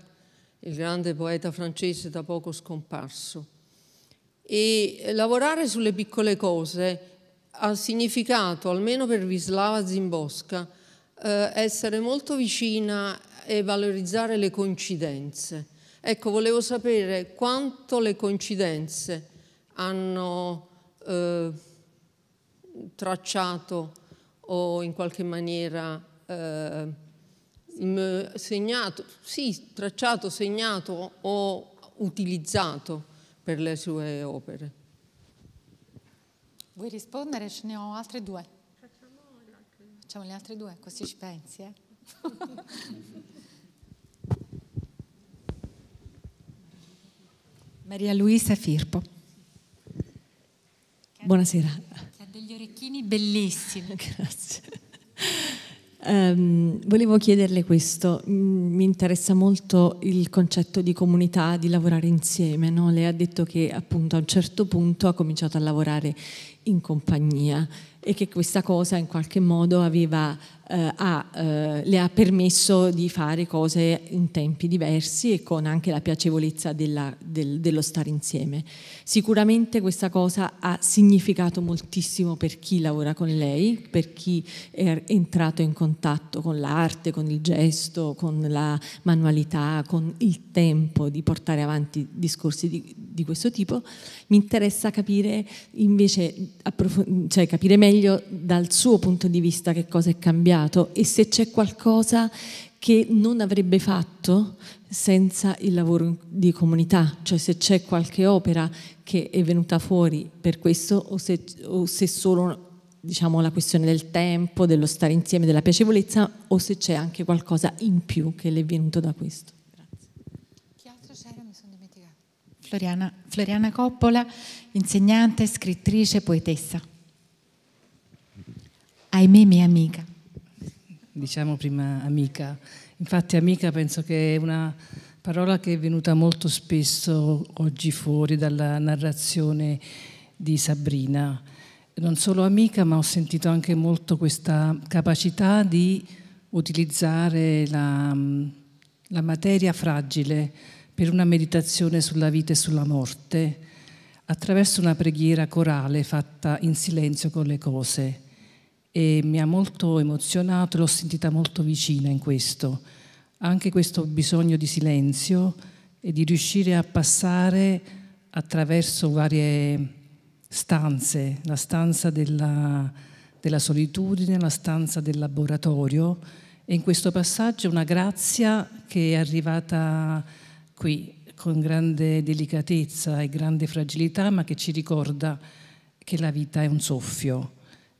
il grande poeta francese da poco scomparso. E lavorare sulle piccole cose ha significato, almeno per Vislava Zimbosca, eh, essere molto vicina e valorizzare le coincidenze. Ecco, volevo sapere quanto le coincidenze hanno eh, tracciato o in qualche maniera eh, segnato, sì, tracciato, segnato o utilizzato per le sue opere. Vuoi rispondere? Ce ne ho altre due. Facciamo le altre due, così ci pensi. Eh? Maria Luisa Firpo. Buonasera. Che ha degli orecchini bellissimi. Grazie. Um, volevo chiederle questo, mm, mi interessa molto il concetto di comunità, di lavorare insieme, no? lei ha detto che appunto a un certo punto ha cominciato a lavorare in compagnia e che questa cosa in qualche modo aveva eh, ha, eh, le ha permesso di fare cose in tempi diversi e con anche la piacevolezza della, del, dello stare insieme. Sicuramente questa cosa ha significato moltissimo per chi lavora con lei, per chi è entrato in contatto con l'arte, con il gesto, con la manualità, con il tempo di portare avanti discorsi di, di questo tipo. Mi interessa capire invece, approf- cioè capire meglio dal suo punto di vista che cosa è cambiato creato e se c'è qualcosa che non avrebbe fatto senza il lavoro di comunità, cioè se c'è qualche opera che è venuta fuori per questo o se, o se solo diciamo, la questione del tempo, dello stare insieme, della piacevolezza o se c'è anche qualcosa in più che le è venuto da questo. Grazie. Chi altro c'era? Mi sono dimenticata. Floriana, Floriana Coppola, insegnante, scrittrice, poetessa. Ahimè mia amica diciamo prima amica. Infatti amica penso che è una parola che è venuta molto spesso oggi fuori dalla narrazione di Sabrina. Non solo amica, ma ho sentito anche molto questa capacità di utilizzare la, la materia fragile per una meditazione sulla vita e sulla morte attraverso una preghiera corale fatta in silenzio con le cose e mi ha molto emozionato e l'ho sentita molto vicina in questo. Anche questo bisogno di silenzio e di riuscire a passare attraverso varie stanze, la stanza della, della solitudine, la stanza del laboratorio e in questo passaggio una grazia che è arrivata qui con grande delicatezza e grande fragilità, ma che ci ricorda che la vita è un soffio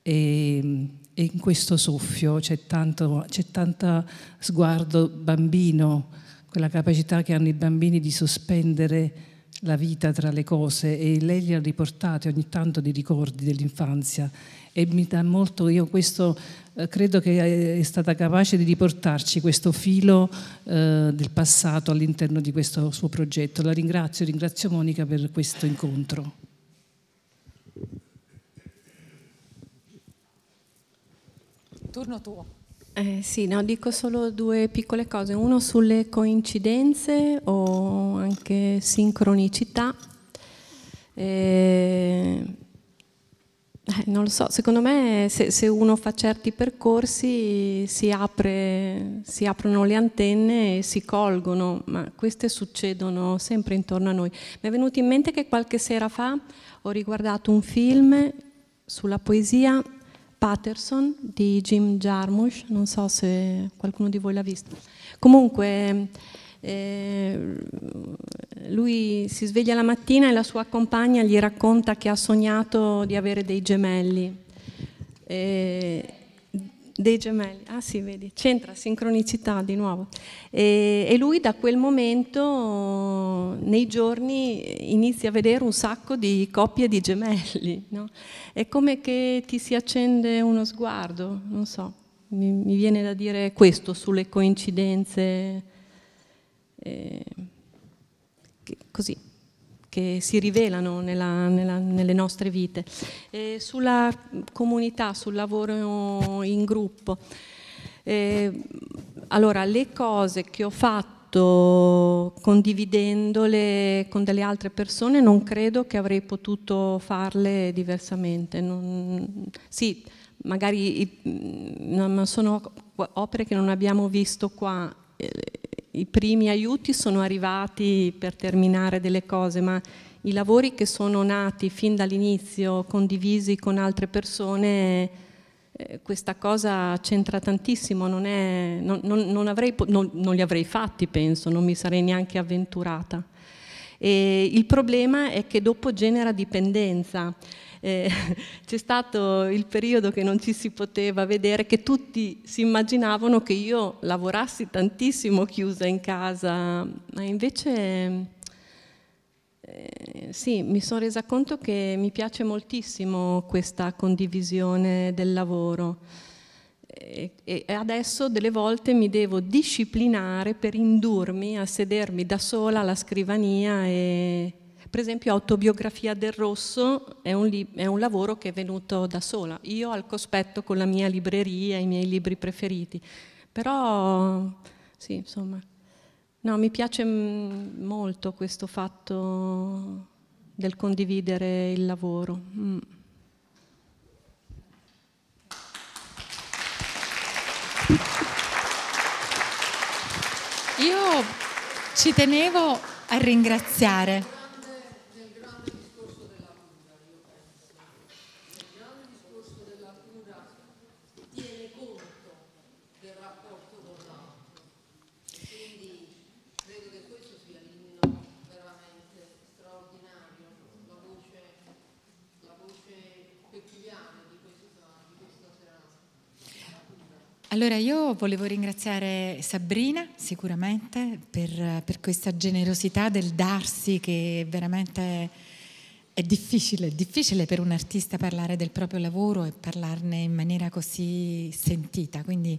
e, e in questo soffio c'è, tanto, c'è tanta sguardo bambino, quella capacità che hanno i bambini di sospendere la vita tra le cose e lei gli ha riportato ogni tanto dei ricordi dell'infanzia e mi dà molto, io questo eh, credo che eh, è stata capace di riportarci questo filo eh, del passato all'interno di questo suo progetto. La ringrazio, ringrazio Monica per questo incontro. turno tuo. Eh, sì, no, dico solo due piccole cose. Uno sulle coincidenze o anche sincronicità. Eh, eh, non lo so, secondo me se, se uno fa certi percorsi si, apre, si aprono le antenne e si colgono, ma queste succedono sempre intorno a noi. Mi è venuto in mente che qualche sera fa ho riguardato un film sulla poesia Patterson di Jim Jarmusch, non so se qualcuno di voi l'ha visto. Comunque, eh, lui si sveglia la mattina e la sua compagna gli racconta che ha sognato di avere dei gemelli. Eh, dei gemelli, ah sì, vedi, c'entra sincronicità di nuovo. E, e, lui da quel momento, nei giorni, inizia a vedere un sacco di coppie di gemelli. No? È come che ti si accende uno sguardo, non so, mi, mi viene da dire questo sulle coincidenze. Eh, così che si rivelano nella, nella, nelle nostre vite. E sulla comunità, sul lavoro in gruppo. E, allora, le cose che ho fatto condividendole con delle altre persone non credo che avrei potuto farle diversamente. Non, sì, magari sono opere che non abbiamo visto qua eh, i primi aiuti sono arrivati per terminare delle cose, ma i lavori che sono nati fin dall'inizio, condivisi con altre persone, eh, questa cosa c'entra tantissimo, non, è, non, non, avrei, non, li avrei fatti penso, non mi sarei neanche avventurata. E il problema è che dopo genera dipendenza. Eh, c'è stato il periodo che non ci si poteva vedere, che tutti si immaginavano che io lavorassi tantissimo chiusa in casa, ma invece eh, sì, mi sono resa conto che mi piace moltissimo questa condivisione del lavoro e, e adesso delle volte mi devo disciplinare per indurmi a sedermi da sola alla scrivania e, per esempio Autobiografia del Rosso è un, è un, lavoro che è venuto da sola, io al cospetto con la mia libreria, i miei libri preferiti, però sì, insomma, no, mi piace mm, molto questo fatto del condividere il lavoro. Mm. Io ci tenevo a ringraziare Allora io volevo ringraziare Sabrina sicuramente per, per, questa generosità del darsi che veramente è difficile, è difficile per un artista parlare del proprio lavoro e parlarne in maniera così sentita. Quindi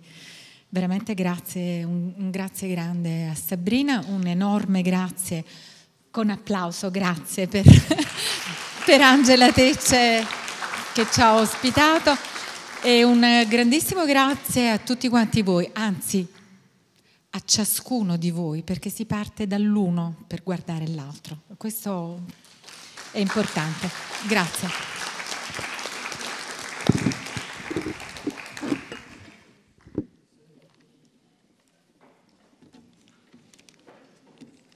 veramente grazie, un, un grazie grande a Sabrina, un enorme grazie con applauso, grazie per, per Angela Tecce che ci ha ospitato. E un grandissimo grazie a tutti quanti voi, anzi a ciascuno di voi, perché si parte dall'uno per guardare l'altro. Questo è importante. Grazie.